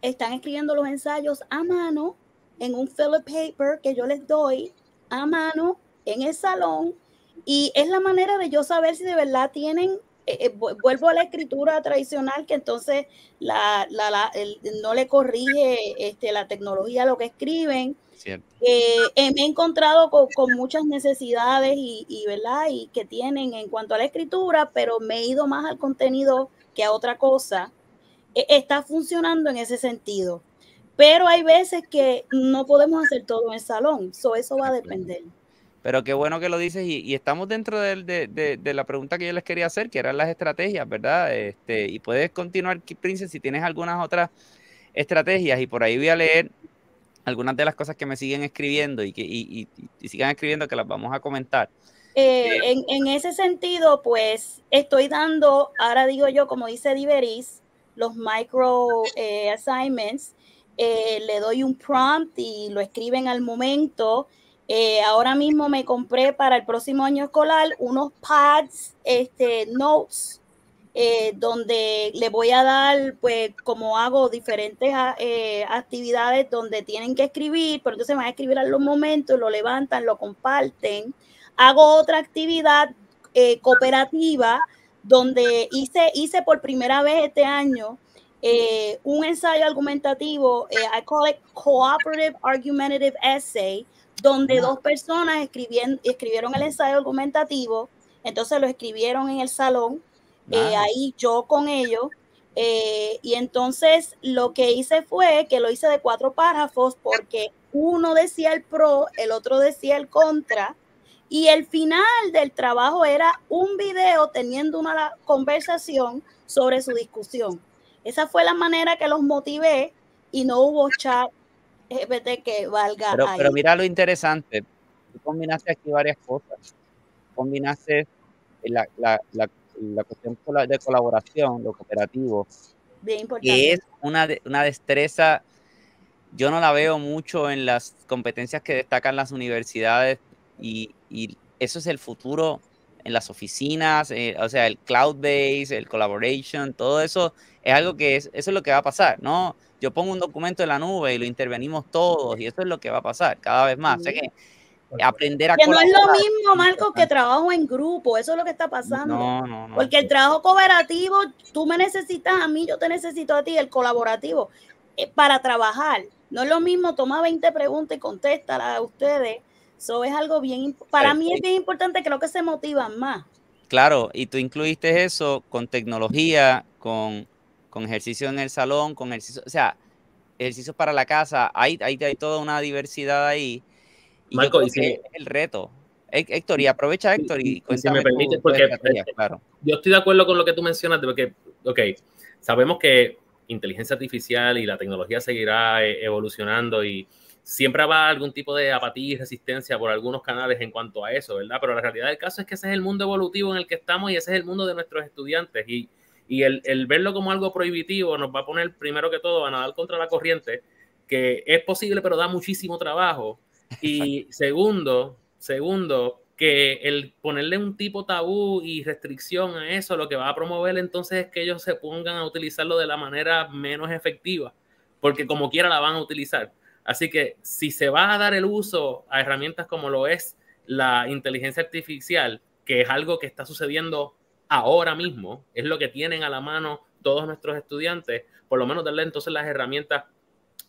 están escribiendo los ensayos a mano en un fellow paper que yo les doy a mano en el salón y es la manera de yo saber si de verdad tienen eh, eh, vuelvo a la escritura tradicional que entonces la, la, no le corrige este, la tecnología a lo que escriben. Eh, me he encontrado con, muchas necesidades y, que tienen en cuanto a la escritura, pero me he ido más al contenido que a otra cosa. E, está funcionando en ese sentido. Pero hay veces que no podemos hacer todo en el salón, so eso va a depender. Pero qué bueno que lo dices y, estamos dentro de, la pregunta que yo les quería hacer, que eran las estrategias, ¿verdad? Este, y puedes continuar, Princess, si tienes algunas otras estrategias. Y por ahí voy a leer algunas de las cosas que me siguen escribiendo y que sigan escribiendo que las vamos a comentar. Eh, en, ese sentido, pues estoy dando, ahora digo yo, como dice Diveris, los micro eh, assignments, eh, le doy un prompt y lo escriben al momento eh, ahora mismo me compré para el próximo año escolar unos pads, este, notes, eh, donde le voy a dar, pues, como hago diferentes ah, eh, actividades donde tienen que escribir, pero entonces van a escribir a los momentos, lo levantan, lo comparten. Hago otra actividad cooperativa donde hice, hice por primera vez este año un ensayo argumentativo, I call it Cooperative Argumentative Essay, donde dos personas escribieron, el ensayo argumentativo, entonces lo escribieron en el salón, eh, ahí yo con ellos, eh, y entonces lo que hice fue que lo hice de cuatro párrafos porque uno decía el pro, el otro decía el contra, y el final del trabajo era un video teniendo una conversación sobre su discusión. Esa fue la manera que los motivé y no hubo chat, que valga. Pero, mira lo interesante, tú combinaste aquí varias cosas. Combinaste la, la, la, la cuestión de colaboración, lo cooperativo, Bien que es una, una destreza, yo no la veo mucho en las competencias que destacan las universidades y, y eso es el futuro en las oficinas, eh, o sea, el cloud base, el collaboration, todo eso es algo que es, eso es lo que va a pasar, ¿no? yo pongo un documento en la nube y lo intervenimos todos y eso es lo que va a pasar cada vez más. O que aprender a... Que no es lo mismo, Marcos, que trabajo en grupo, eso es lo que está pasando. No, no, no. Porque el trabajo cooperativo, tú me necesitas a mí, yo te necesito a ti, el colaborativo, eh, para trabajar. No es lo mismo, toma 20 preguntas y contéstalas a ustedes. Eso es algo bien, para mí es bien importante, creo que se motivan más. Claro, y tú incluiste eso con tecnología, con con ejercicio en el salón, con ejercicio, o sea, ejercicio para la casa, hay, hay, hay toda una diversidad ahí. Y Marco, y si es el reto. Héctor, y aprovecha Héctor y Si me porque yo estoy de acuerdo con lo que tú mencionaste, porque, ok, sabemos que inteligencia artificial y la tecnología seguirá eh, evolucionando y siempre va algún tipo de apatía y resistencia por algunos canales en cuanto a eso, ¿verdad? Pero la realidad del caso es que ese es el mundo evolutivo en el que estamos y ese es el mundo de nuestros estudiantes y y el, verlo como algo prohibitivo nos va a poner primero que todo a nadar contra la corriente, que es posible, pero da muchísimo trabajo. Y segundo, segundo, que el ponerle un tipo tabú y restricción a eso, lo que va a promover entonces es que ellos se pongan a utilizarlo de la manera menos efectiva, porque como quiera la van a utilizar. Así que si se va a dar el uso a herramientas como lo es la inteligencia artificial, que es algo que está sucediendo ahora mismo, es lo que tienen a la mano todos nuestros estudiantes, por lo menos darle entonces las herramientas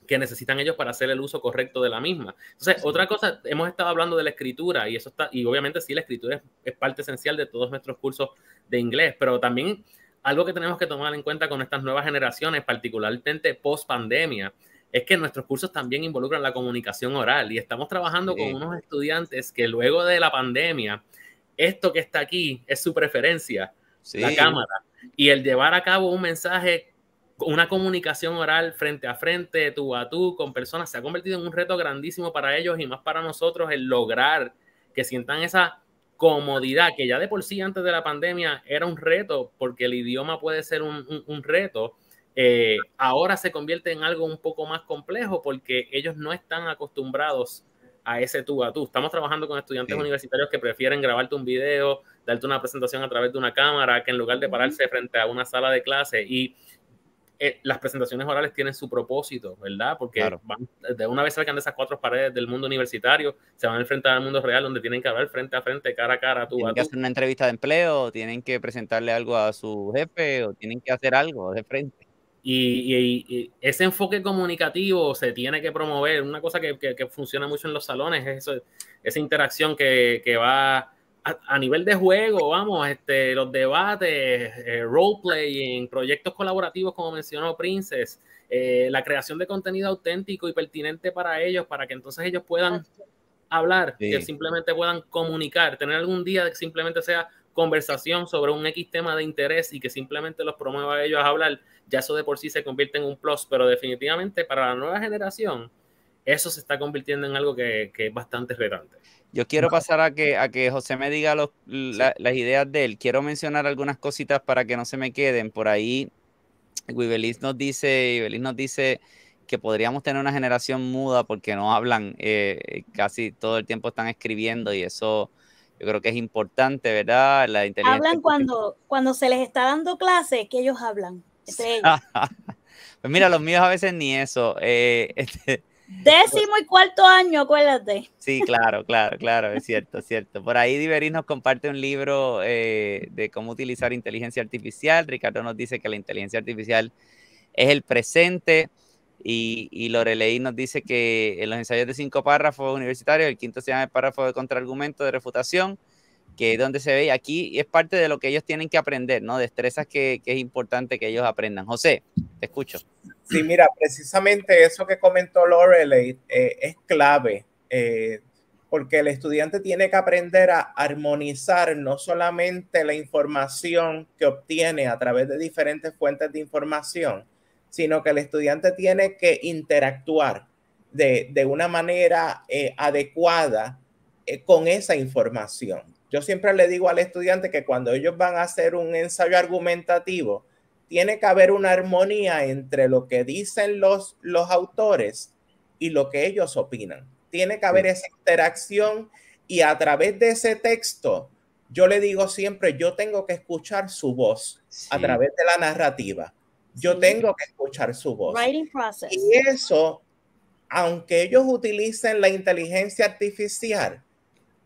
que necesitan ellos para hacer el uso correcto de la misma. Entonces, otra cosa, hemos estado hablando de la escritura y eso está, y obviamente sí, la escritura es, parte esencial de todos nuestros cursos de inglés, pero también algo que tenemos que tomar en cuenta con estas nuevas generaciones, particularmente post pandemia, es que nuestros cursos también involucran la comunicación oral y estamos trabajando con unos estudiantes que luego de la pandemia esto que está aquí es su preferencia, la cámara. Y el llevar a cabo un mensaje, una comunicación oral frente a frente, tú a tú, con personas, se ha convertido en un reto grandísimo para ellos y más para nosotros el lograr que sientan esa comodidad, que ya de por sí antes de la pandemia era un reto, porque el idioma puede ser un, reto, eh, ahora se convierte en algo un poco más complejo porque ellos no están acostumbrados a ese tú a tú. Estamos trabajando con estudiantes universitarios que prefieren grabarte un video, darte una presentación a través de una cámara, que en lugar de pararse frente a una sala de clase. Y eh, las presentaciones orales tienen su propósito, ¿verdad? Porque de una vez salgan de esas cuatro paredes del mundo universitario, se van a enfrentar al mundo real donde tienen que hablar frente a frente, cara a cara, tú tienen a tú. que hacer una entrevista de empleo, tienen que presentarle algo a su jefe o tienen que hacer algo de frente. Y, ese enfoque comunicativo se tiene que promover. Una cosa que, que, funciona mucho en los salones es esa interacción que, va a, nivel de juego, vamos, este, los debates, eh, role playing, proyectos colaborativos, como mencionó Princess, eh, la creación de contenido auténtico y pertinente para ellos, para que entonces ellos puedan hablar, que simplemente puedan comunicar, tener algún día que simplemente sea conversación sobre un X tema de interés y que simplemente los promueva ellos a hablar, ya eso de por sí se convierte en un plus, pero definitivamente para la nueva generación eso se está convirtiendo en algo que, es bastante relevante. Yo quiero mm. pasar a que, a que José me diga las ideas de él. Quiero mencionar algunas cositas para que no se me queden. Por ahí, Wibelis nos dice, nos dice que podríamos tener una generación muda porque no hablan, eh, casi todo el tiempo están escribiendo y eso yo creo que es importante, ¿verdad? La inteligencia hablan cuando, cuando se les está dando clase, que ellos hablan. pues mira, los míos a veces ni eso. Eh, este, Décimo y cuarto año, acuérdate. Sí, claro, claro, claro, es cierto, es cierto. Por ahí Diverín nos comparte un libro eh, de cómo utilizar inteligencia artificial. Ricardo nos dice que la inteligencia artificial es el presente. Y, y, Lorelei nos dice que en los ensayos de cinco párrafos universitarios, el quinto se llama el párrafo de contraargumento de refutación, que es donde se ve, aquí es parte de lo que ellos tienen que aprender, ¿no? Destrezas que, que es importante que ellos aprendan. José, te escucho. Sí, mira, precisamente eso que comentó Lorelei eh, es clave, eh, porque el estudiante tiene que aprender a armonizar no solamente la información que obtiene a través de diferentes fuentes de información, sino que el estudiante tiene que interactuar de, una manera eh, adecuada eh, con esa información. Yo siempre le digo al estudiante que cuando ellos van a hacer un ensayo argumentativo, tiene que haber una armonía entre lo que dicen los, los autores y lo que ellos opinan. Tiene que haber esa interacción y a través de ese texto, yo le digo siempre, yo tengo que escuchar su voz a través de la narrativa. Yo tengo que escuchar su voz. Y eso, aunque ellos utilicen la inteligencia artificial,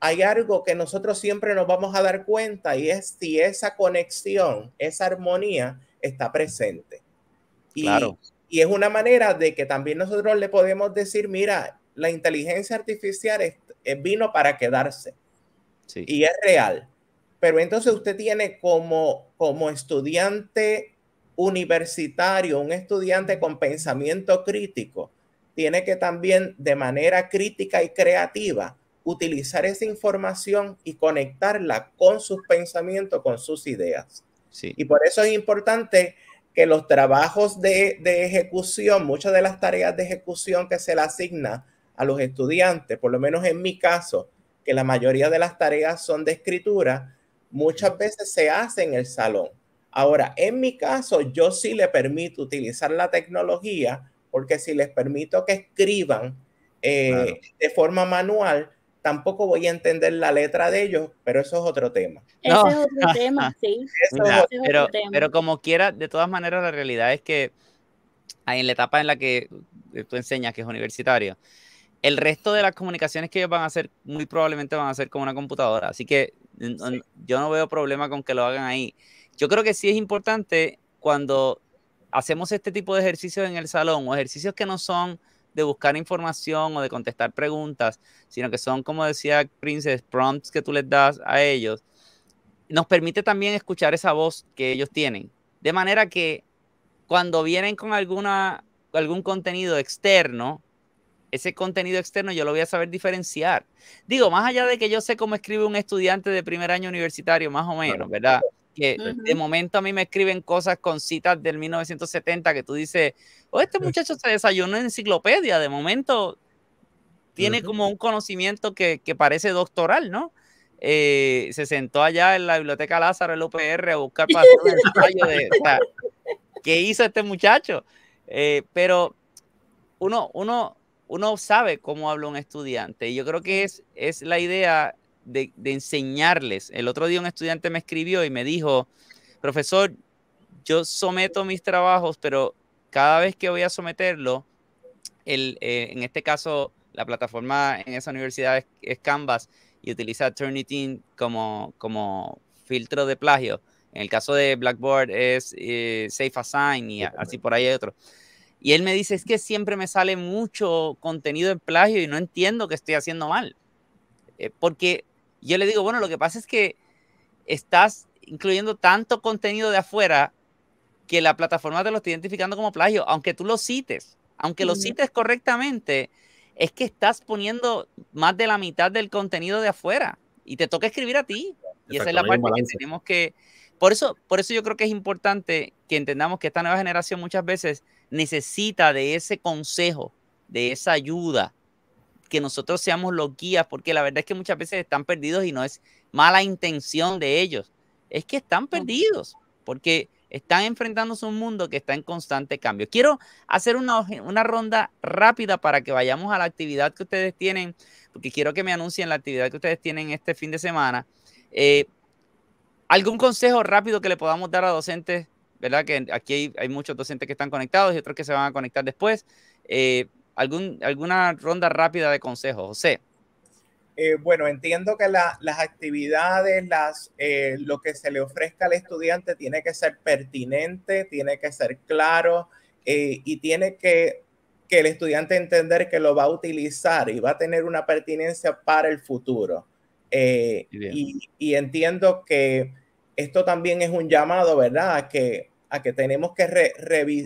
hay algo que nosotros siempre nos vamos a dar cuenta y es si esa conexión, esa armonía está presente. Y, y es una manera de que también nosotros le podemos decir, mira, la inteligencia artificial eh, vino para quedarse y es real. Pero entonces usted tiene como, como estudiante universitario, un estudiante con pensamiento crítico, tiene que también de manera crítica y creativa utilizar esa información y conectarla con sus pensamientos, con sus ideas. Y por eso es importante que los trabajos de, ejecución, muchas de las tareas de ejecución que se le asigna a los estudiantes, por lo menos en mi caso, que la mayoría de las tareas son de escritura, muchas veces se hacen en el salón. Ahora, en mi caso, yo sí le permito utilizar la tecnología porque si les permito que escriban eh, de forma manual, tampoco voy a entender la letra de ellos, pero eso es otro tema. Eso es otro tema, sí. pero, como quiera, de todas maneras, la realidad es que en la etapa en la que eh, tú enseñas, que es universitario, el resto de las comunicaciones que ellos van a hacer, muy probablemente van a ser con una computadora. Así que yo no veo problema con que lo hagan ahí. Yo creo que sí es importante cuando hacemos este tipo de ejercicios en el salón o ejercicios que no son de buscar información o de contestar preguntas, sino que son, como decía Princess, prompts que tú les das a ellos, nos permite también escuchar esa voz que ellos tienen. De manera que cuando vienen con alguna, algún contenido externo, ese contenido externo yo lo voy a saber diferenciar. Digo, más allá de que yo sé cómo escribe un estudiante de primer año universitario, más o menos, ¿verdad? que de momento a mí me escriben cosas con citas del 1970 que tú dices, oh, este muchacho se desayunó en enciclopedia, de momento tiene como un conocimiento que, parece doctoral, ¿no? Eh, se sentó allá en la biblioteca Lázaro, el UPR, a buscar para el ensayo de, ¿qué hizo este muchacho? Eh, pero uno, uno, uno sabe cómo habla un estudiante y yo creo que es, es la idea de, enseñarles. El otro día un estudiante me escribió y me dijo, profesor, yo someto mis trabajos, pero cada vez que voy a someterlo, eh, en este caso la plataforma en esa universidad es, Canvas y utiliza Turnitin como, como filtro de plagio. En el caso de Blackboard es eh, Safe Assign y así por ahí hay otro. Y él me dice, es que siempre me sale mucho contenido en plagio y no entiendo que estoy haciendo mal. Eh, porque yo le digo, bueno, lo que pasa es que estás incluyendo tanto contenido de afuera que la plataforma te lo está identificando como plagio, aunque tú lo cites, aunque lo cites correctamente, es que estás poniendo más de la mitad del contenido de afuera y te toca escribir a ti. Y esa es la parte que tenemos que... Por eso, por eso yo creo que es importante que entendamos que esta nueva generación muchas veces necesita de ese consejo, de esa ayuda, que nosotros seamos los guías, porque la verdad es que muchas veces están perdidos y no es mala intención de ellos, es que están perdidos, porque están enfrentándose a un mundo que está en constante cambio. Quiero hacer una, una, ronda rápida para que vayamos a la actividad que ustedes tienen, porque quiero que me anuncien la actividad que ustedes tienen este fin de semana. Eh, ¿Algún consejo rápido que le podamos dar a docentes? ¿Verdad? Que aquí hay, muchos docentes que están conectados y otros que se van a conectar después. Eh, algún, alguna ronda rápida de consejos, José. Eh, bueno, entiendo que las actividades, las, eh, lo que se le ofrezca al estudiante tiene que ser pertinente, tiene que ser claro eh, y tiene que, que el estudiante entender que lo va a utilizar y va a tener una pertinencia para el futuro. Y, entiendo que esto también es un llamado, ¿verdad? A que, a que tenemos que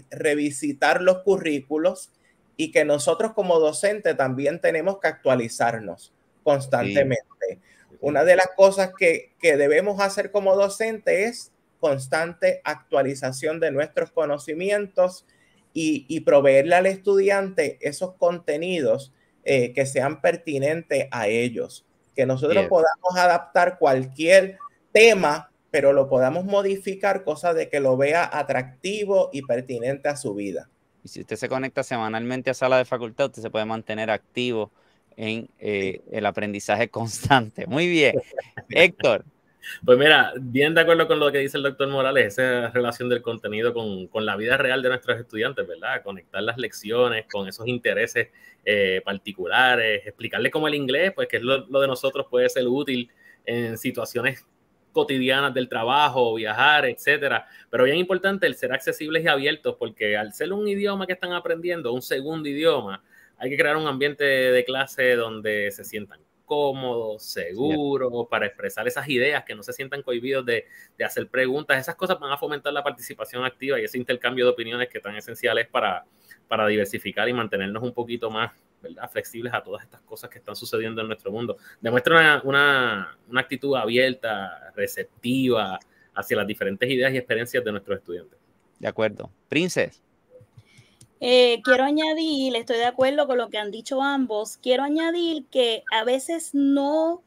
revisitar los currículos y que nosotros como docente también tenemos que actualizarnos constantemente. Una de las cosas que, debemos hacer como docente es constante actualización de nuestros conocimientos y, proveerle al estudiante esos contenidos eh, que sean pertinentes a ellos, que nosotros podamos adaptar cualquier tema, pero lo podamos modificar, cosa de que lo vea atractivo y pertinente a su vida. Y si usted se conecta semanalmente a sala de facultad, usted se puede mantener activo en eh, el aprendizaje constante. Muy bien. Héctor. Pues mira, bien de acuerdo con lo que dice el doctor Morales, esa relación del contenido con, la vida real de nuestros estudiantes, ¿verdad? Conectar las lecciones con esos intereses eh, particulares, explicarle cómo el inglés, pues que es lo de nosotros, puede ser útil en situaciones cotidianas del trabajo, viajar, etcétera. Pero bien importante el ser accesibles y abiertos, porque al ser un idioma que están aprendiendo, un segundo idioma, hay que crear un ambiente de clase donde se sientan cómodos, seguros, para expresar esas ideas, que no se sientan cohibidos de, de, hacer preguntas. Esas cosas van a fomentar la participación activa y ese intercambio de opiniones que tan esencial es para, para diversificar y mantenernos un poquito más ¿verdad? flexibles a todas estas cosas que están sucediendo en nuestro mundo. Demuestra una, actitud abierta, receptiva hacia las diferentes ideas y experiencias de nuestros estudiantes. De acuerdo. Princes. Eh, quiero añadir, estoy de acuerdo con lo que han dicho ambos, quiero añadir que a veces no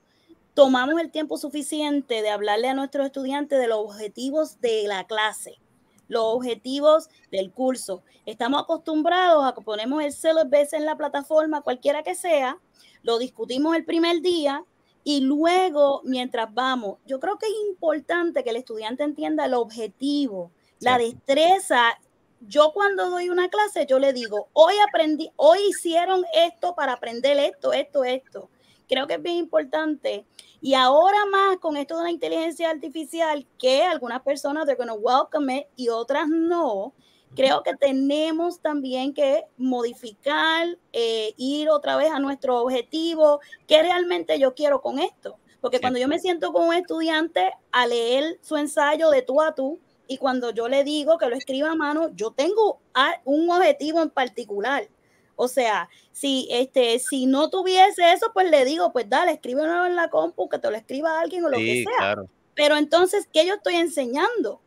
tomamos el tiempo suficiente de hablarle a nuestros estudiantes de los objetivos de la clase los objetivos del curso. Estamos acostumbrados a que ponemos el syllabus en la plataforma, cualquiera que sea, lo discutimos el primer día y luego, mientras vamos, yo creo que es importante que el estudiante entienda el objetivo, la destreza. Yo cuando doy una clase, yo le digo, hoy aprendí, hoy hicieron esto para aprender esto, esto, esto creo que es bien importante. Y ahora más con esto de la inteligencia artificial, que algunas personas they're going welcome y otras no, creo que tenemos también que modificar, eh, ir otra vez a nuestro objetivo, qué realmente yo quiero con esto. Porque cuando yo me siento con un estudiante a leer su ensayo de tú a tú, y cuando yo le digo que lo escriba a mano, yo tengo un objetivo en particular. O sea, si este, si no tuviese eso, pues le digo, pues dale, escríbelo en la compu, que te lo escriba alguien o lo que sea. Claro. Pero entonces, ¿qué yo estoy enseñando?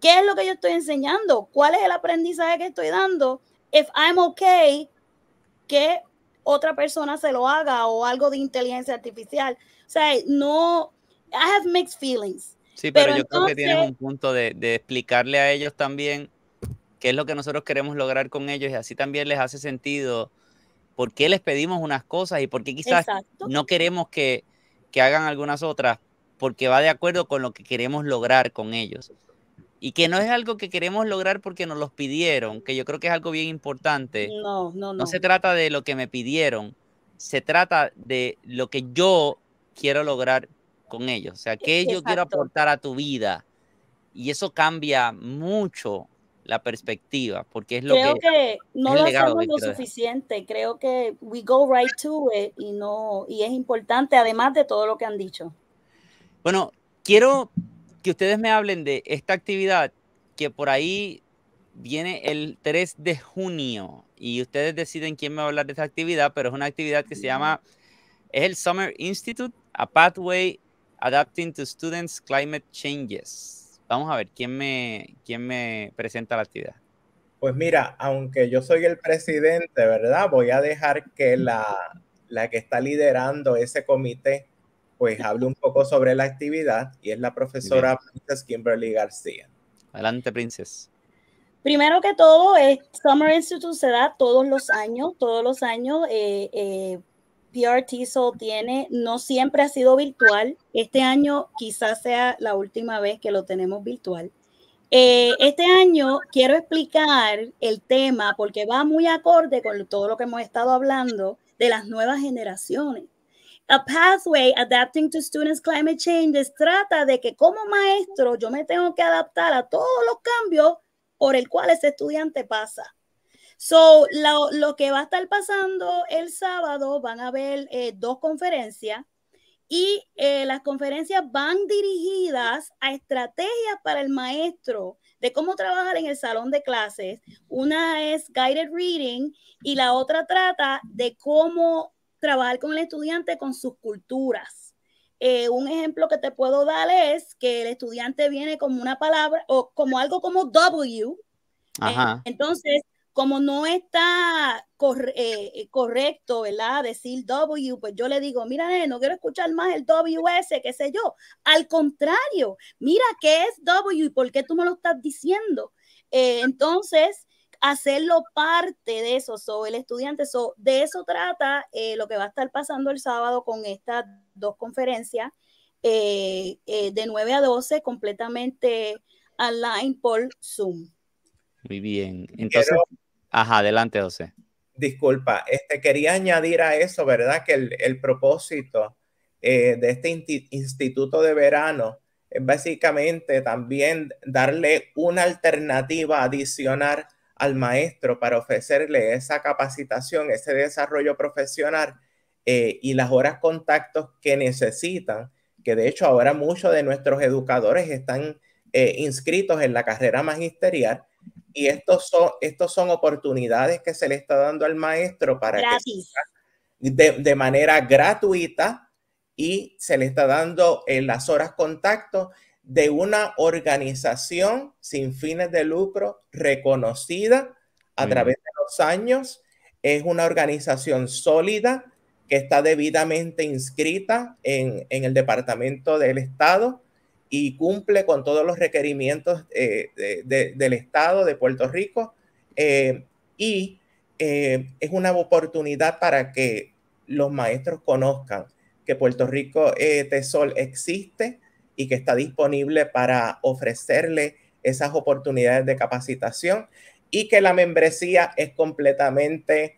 ¿Qué es lo que yo estoy enseñando? ¿Cuál es el aprendizaje que estoy dando? If I'm okay, que otra persona se lo haga o algo de inteligencia artificial. O sea, no, I have mixed feelings. Sí, pero, yo creo que tienes un punto de, de explicarle a ellos también qué es lo que nosotros queremos lograr con ellos y así también les hace sentido por qué les pedimos unas cosas y por qué quizás no queremos que, hagan algunas otras, porque va de acuerdo con lo que queremos lograr con ellos. Y que no es algo que queremos lograr porque nos los pidieron, que yo creo que es algo bien importante. No, no, no. No se trata de lo que me pidieron, se trata de lo que yo quiero lograr con ellos. O sea, e que yo quiero aportar a tu vida. Y eso cambia mucho la perspectiva, porque es lo creo que, no lo hacemos lo suficiente. Creo que we go right to it y no y es importante además de todo lo que han dicho. Bueno, quiero que ustedes me hablen de esta actividad que por ahí viene el 3 de junio y ustedes deciden quién me va a hablar de esta actividad, pero es una actividad que se llama es el Summer Institute, a Pathway Adapting to Students Climate Changes. Vamos a ver, ¿quién me, quién me presenta la actividad? Pues mira, aunque yo soy el presidente, ¿verdad? Voy a dejar que la, que está liderando ese comité, pues hable un poco sobre la actividad y es la profesora Princess Kimberly García. Adelante, Princess. Primero que todo, Summer Institute se da todos los años, todos los años. Eh, eh, PRT tiene no siempre ha sido virtual. Este año quizás sea la última vez que lo tenemos virtual. Eh, este año quiero explicar el tema porque va muy acorde con todo lo que hemos estado hablando de las nuevas generaciones. A Pathway Adapting to Students Climate Changes, trata de que como maestro yo me tengo que adaptar a todos los cambios por el cual ese estudiante pasa. So, lo, lo, que va a estar pasando el sábado, van a haber eh, dos conferencias y eh, las conferencias van dirigidas a estrategias para el maestro de cómo trabajar en el salón de clases. Una es guided reading y la otra trata de cómo trabajar con el estudiante con sus culturas. Eh, un ejemplo que te puedo dar es que el estudiante viene como una palabra o como algo como W. Ajá. entonces, como no está eh, eh, correcto, ¿verdad? Decir W, pues yo le digo, mira, no quiero escuchar más el WS, qué sé yo. Al contrario, mira qué es W y por qué tú me lo estás diciendo. Eh, entonces, hacerlo parte de eso, so, el estudiante, de eso trata lo que va a estar pasando el sábado con estas dos conferencias, de 9 a 12, completamente online por Zoom. Muy bien. Entonces... Ajá, adelante, José. Disculpa, este, quería añadir a eso, ¿verdad? Que el, propósito eh, de este instituto de verano es básicamente también darle una alternativa adicional al maestro para ofrecerle esa capacitación, ese desarrollo profesional eh, y las horas contactos que necesitan, que de hecho ahora muchos de nuestros educadores están eh, inscritos en la carrera magisterial y estos son, estos son oportunidades que se le está dando al maestro para que de, manera gratuita y se le está dando en las horas contacto de una organización sin fines de lucro reconocida a través de los años. Es una organización sólida que está debidamente inscrita en, en el Departamento del Estado y cumple con todos los requerimientos eh, del Estado de Puerto Rico eh, y eh, es una oportunidad para que los maestros conozcan que Puerto Rico Tesol existe y que está disponible para ofrecerle esas oportunidades de capacitación y que la membresía es completamente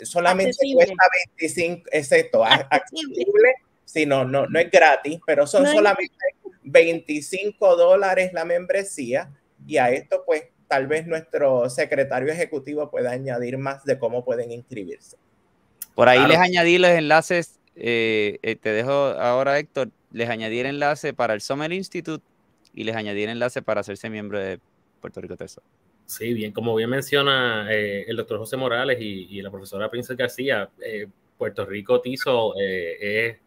solamente cuesta 25, excepto accesible Sí, no, no, es gratis, pero son solamente 25 dólares la membresía y a esto pues tal vez nuestro secretario ejecutivo pueda añadir más de cómo pueden inscribirse. Por ahí les añadí los enlaces, eh, eh, te dejo ahora Héctor, les añadí el enlace para el Summer Institute y les añadí el enlace para hacerse miembro de Puerto Rico TESO. Sí, bien, como bien menciona eh, el doctor José Morales y, la profesora Princesa García, Puerto Rico Tiso es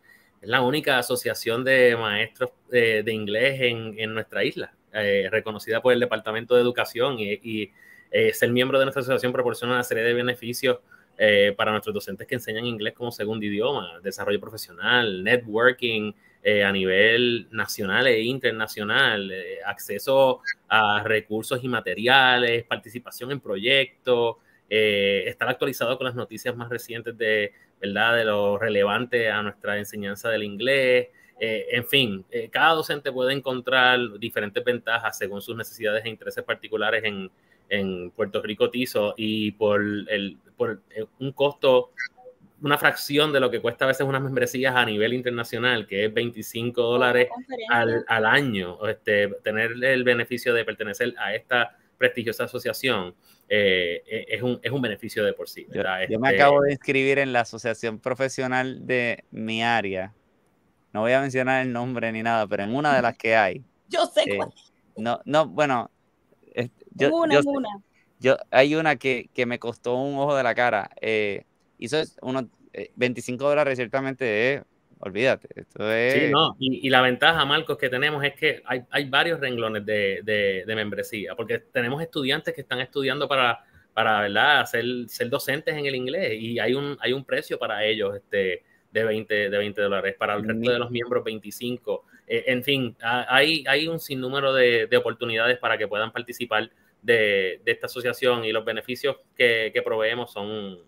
es la única asociación de maestros eh, de, inglés en, nuestra isla, eh, reconocida por el Departamento de Educación y, es el eh, ser miembro de nuestra asociación proporciona una serie de beneficios para nuestros docentes que enseñan inglés como segundo idioma, desarrollo profesional, networking a nivel nacional e internacional, acceso a recursos y materiales, participación en proyectos, estar actualizado con las noticias más recientes de, de lo relevante a nuestra enseñanza del inglés. Eh, en fin, eh, cada docente puede encontrar diferentes ventajas según sus necesidades e intereses particulares en, Puerto Rico Tizo y por, el, por eh, un costo, una fracción de lo que cuesta a veces unas membresías a nivel internacional, que es 25 dólares al, al, año, este, tener el beneficio de pertenecer a esta prestigiosa asociación, eh, eh, es, un, es, un, beneficio de por sí. Yo, me este, acabo de inscribir en la asociación profesional de mi área. No voy a mencionar el nombre ni nada, pero en una de las que hay. Yo sé eh, No, no, bueno. Yo, una, hay una que, que, me costó un ojo de la cara. hizo unos 25 dólares, ciertamente, olvídate. Esto es... no. y, la ventaja, Marcos, que tenemos es que hay, hay varios renglones de, de, membresía, porque tenemos estudiantes que están estudiando para, para ¿verdad? Ser, ser docentes en el inglés y hay un, hay un precio para ellos este, de, 20, de 20 dólares, para el resto de los miembros 25. Eh, en fin, hay, hay un sinnúmero de, de oportunidades para que puedan participar de, de, esta asociación y los beneficios que, que proveemos son,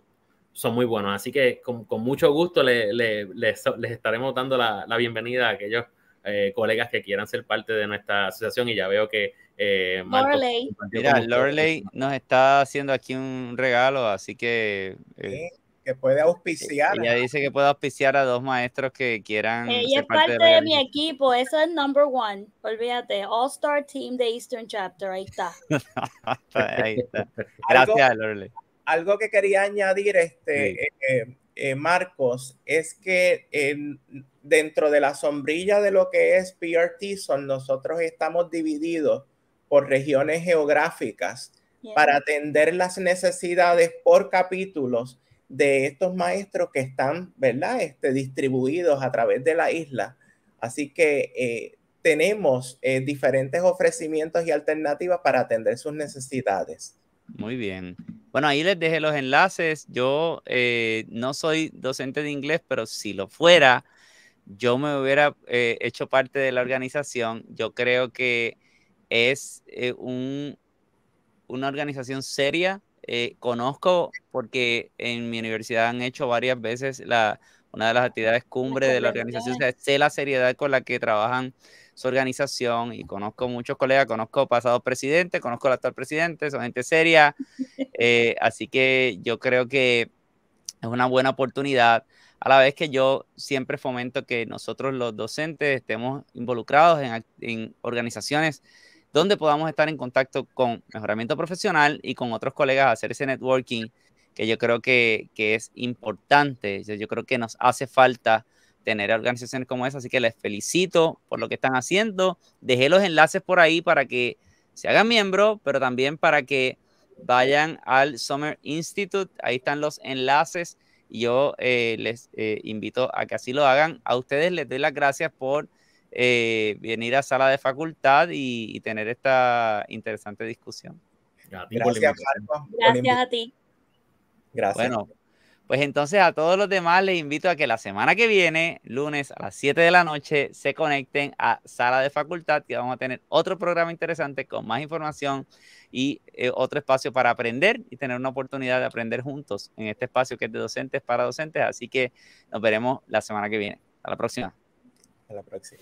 son muy buenos. Así que con, mucho gusto le, les, estaremos dando la, bienvenida a aquellos eh, colegas que quieran ser parte de nuestra asociación y ya veo que... Eh, Lorelei. Mira, nos está haciendo aquí un regalo, así que... Eh, que puede auspiciar. Ella dice que puede auspiciar a dos maestros que quieran. Ella es parte, de, mi equipo, eso es number one, olvídate, All Star Team de Eastern Chapter, ahí está. ahí está. Gracias, Lorelei algo que quería añadir, este, eh, eh, eh, Marcos, es que dentro de la sombrilla de lo que es PRT, nosotros estamos divididos por regiones geográficas para atender las necesidades por capítulos de estos maestros que están, ¿verdad? Este, distribuidos a través de la isla. Así que tenemos diferentes ofrecimientos y alternativas para atender sus necesidades. Muy bien. Bueno, ahí les dejé los enlaces. Yo eh, no soy docente de inglés, pero si lo fuera, yo me hubiera eh, hecho parte de la organización. Yo creo que es eh, un, una organización seria. conozco porque en mi universidad han hecho varias veces una de las actividades cumbre de la organización. sé la seriedad con la que trabajan su organización y conozco muchos colegas, conozco pasados presidentes, conozco al actual presidente, son gente seria, eh, así que yo creo que es una buena oportunidad, a la vez que yo siempre fomento que nosotros los docentes estemos involucrados en, organizaciones donde podamos estar en contacto con mejoramiento profesional y con otros colegas, hacer ese networking que yo creo que, que es importante, yo creo que nos hace falta tener organizaciones como esa. Así que les felicito por lo que están haciendo. Dejé los enlaces por ahí para que se hagan miembro, pero también para que vayan al Summer Institute. Ahí están los enlaces. Yo eh, les eh, invito a que así lo hagan. A ustedes les doy las gracias por eh, venir a sala de facultad y, tener esta interesante discusión. Gracias, Gracias a ti. Gracias. Bueno, pues entonces a todos los demás les invito a que la semana que viene, lunes a las 7 de la noche, se conecten a Sala de Facultad, que vamos a tener otro programa interesante con más información y eh, otro espacio para aprender y tener una oportunidad de aprender juntos en este espacio que es de docentes para docentes. Así que nos veremos la semana que viene. Hasta la próxima. A la próxima.